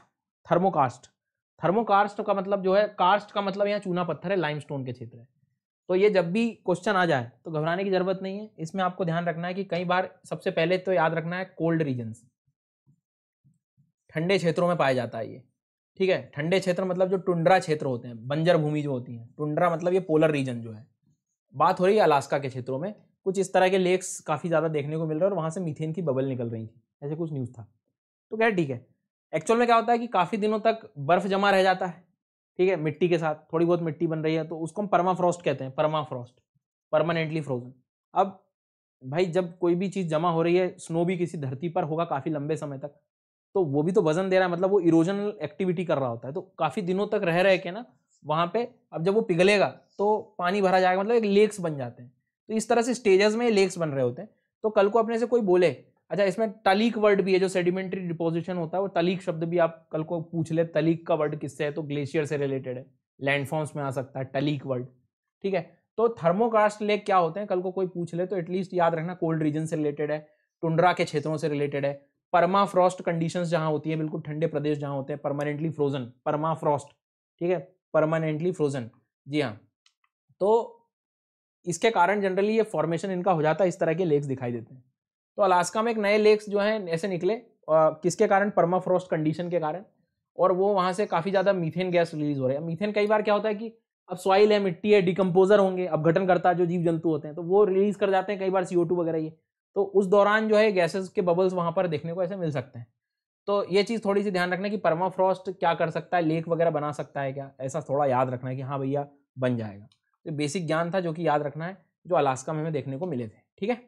A: thermokarst thermokarst का मतलब जो है कास्ट का मतलब यहाँ चूना पत्थर है लाइमस्टोन के क्षेत्र है तो ये जब भी क्वेश्चन आ जाए तो घबराने की जरूरत नहीं है इसमें आपको ध्यान रखना है कि कई बार सबसे पहले तो याद रखना है कोल्ड रीजन्स ठंडे क्षेत्रों में पाया जाता है ये ठीक है ठंडे क्षेत्र मतलब जो टुंड्रा क्षेत्र होते हैं बंजर भूमि जो होती है टुंड्रा मतलब ये पोलर रीजन जो है बात हो रही है अलास्का के क्षेत्रों में कुछ इस तरह के लेक्स काफ़ी ज़्यादा देखने को मिल रहे हैं और वहाँ से मीथेन की बबल निकल रही थी ऐसे कुछ न्यूज़ था तो क्या ठीक है एक्चुअल में क्या होता है कि काफ़ी दिनों तक बर्फ़ जमा रह जाता है ठीक है मिट्टी के साथ थोड़ी बहुत मिट्टी बन रही है तो उसको हम परमाफ्रॉस्ट कहते हैं परमाफ्रॉस्ट परमानेंटली फ्रोजन अब भाई जब कोई भी चीज़ जमा हो रही है स्नो भी किसी धरती पर होगा काफ़ी लंबे समय तक तो वो भी तो वजन दे रहा है मतलब वो इरोजनल एक्टिविटी कर रहा होता है तो काफ़ी दिनों तक रह रहे के ना वहाँ पे अब जब वो पिघलेगा तो पानी भरा जाएगा मतलब एक लेक्स बन जाते हैं तो इस तरह से स्टेजेस में लेक्स बन रहे होते हैं तो कल को अपने से कोई बोले अच्छा इसमें टलीक वर्ड भी है जो सेडिमेंट्री डिपोजिशन होता है वो तलीक शब्द भी आप कल को पूछ ले तलीक का वर्ड किससे है तो ग्लेशियर से रिलेटेड है लैंडफॉर्म्स में आ सकता है टलीक वर्ड ठीक है तो थर्मोकास्ट लेक क्या होते हैं कल को कोई पूछ ले तो एटलीस्ट याद रखना कोल्ड रीजन से रिलेटेड है टुंड्रा के क्षेत्रों से रिलेटेड है परमा फ्रॉस्ट कंडीशन जहाँ होती है बिल्कुल ठंडे प्रदेश जहाँ होते हैं परमानेंटली फ्रोजन परमा फ्रॉस्ट ठीक है परमानेंटली फ्रोजन जी हाँ तो इसके कारण जनरली ये फॉर्मेशन इनका हो जाता है इस तरह के लेक्स दिखाई देते हैं तो अलास्का में एक नए लेक्स जो हैं ऐसे निकले किसके कारण परमाफ्रॉस्ट कंडीशन के कारण और वो वहाँ से काफ़ी ज़्यादा मीथेन गैस रिलीज हो रहा है मीथेन कई बार क्या होता है कि अब सॉइल है मिट्टी है डिकम्पोजर होंगे अब घटन करता जो जीव जंतु होते हैं तो वो रिलीज़ कर जाते हैं कई बार सी वगैरह ये तो उस दौरान जो है गैसेज के बबल्स वहाँ पर देखने को ऐसे मिल सकते हैं तो ये चीज़ थोड़ी सी ध्यान रखना कि परमाफ्रॉस्ट क्या कर सकता है लेक वगैरह बना सकता है क्या ऐसा थोड़ा याद रखना है कि हाँ भैया बन जाएगा तो बेसिक ज्ञान था जो कि याद रखना है जो अलास्का में हमें देखने को मिले थे ठीक है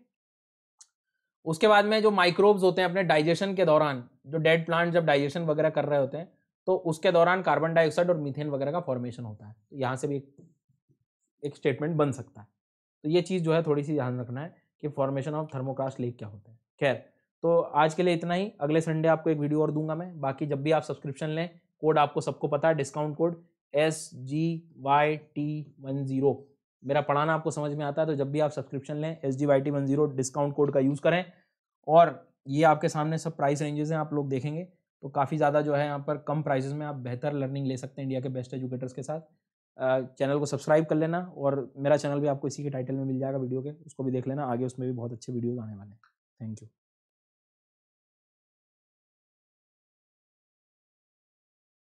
A: उसके बाद में जो माइक्रोब्स होते हैं अपने डाइजेशन के दौरान जो डेड प्लांट जब डाइजेशन वगैरह कर रहे होते हैं तो उसके दौरान कार्बन डाइऑक्साइड और मीथेन वगैरह का फॉर्मेशन होता है तो यहाँ से भी एक, एक स्टेटमेंट बन सकता है तो ये चीज़ जो है थोड़ी सी ध्यान रखना है कि फॉर्मेशन ऑफ थर्मोक्लास्ट लेक क्या होता है खैर तो आज के लिए इतना ही अगले संडे आपको एक वीडियो और दूंगा मैं बाकी जब भी आप सब्सक्रिप्शन लें कोड आपको सबको पता है discount code S G Y T one zero मेरा पढ़ाना आपको समझ में आता है तो जब भी आप सब्सक्रिप्शन लें S G Y T one zero discount code का यूज़ करें और ये आपके सामने सब प्राइस रेंजेस हैं आप लोग देखेंगे तो काफ़ी ज़्यादा जो है यहाँ पर कम प्राइसेस में आप बेहतर लर्निंग ले सकते हैं इंडिया के बेस्ट एजुकेटर्स के साथ चैनल को सब्सक्राइब कर लेना और मेरा चैनल भी आपको इसी के टाइटल में मिल जाएगा वीडियो के उसको भी देख लेना आगे उसमें भी बहुत अच्छे वीडियोज़ आने वाले हैं थैंक यू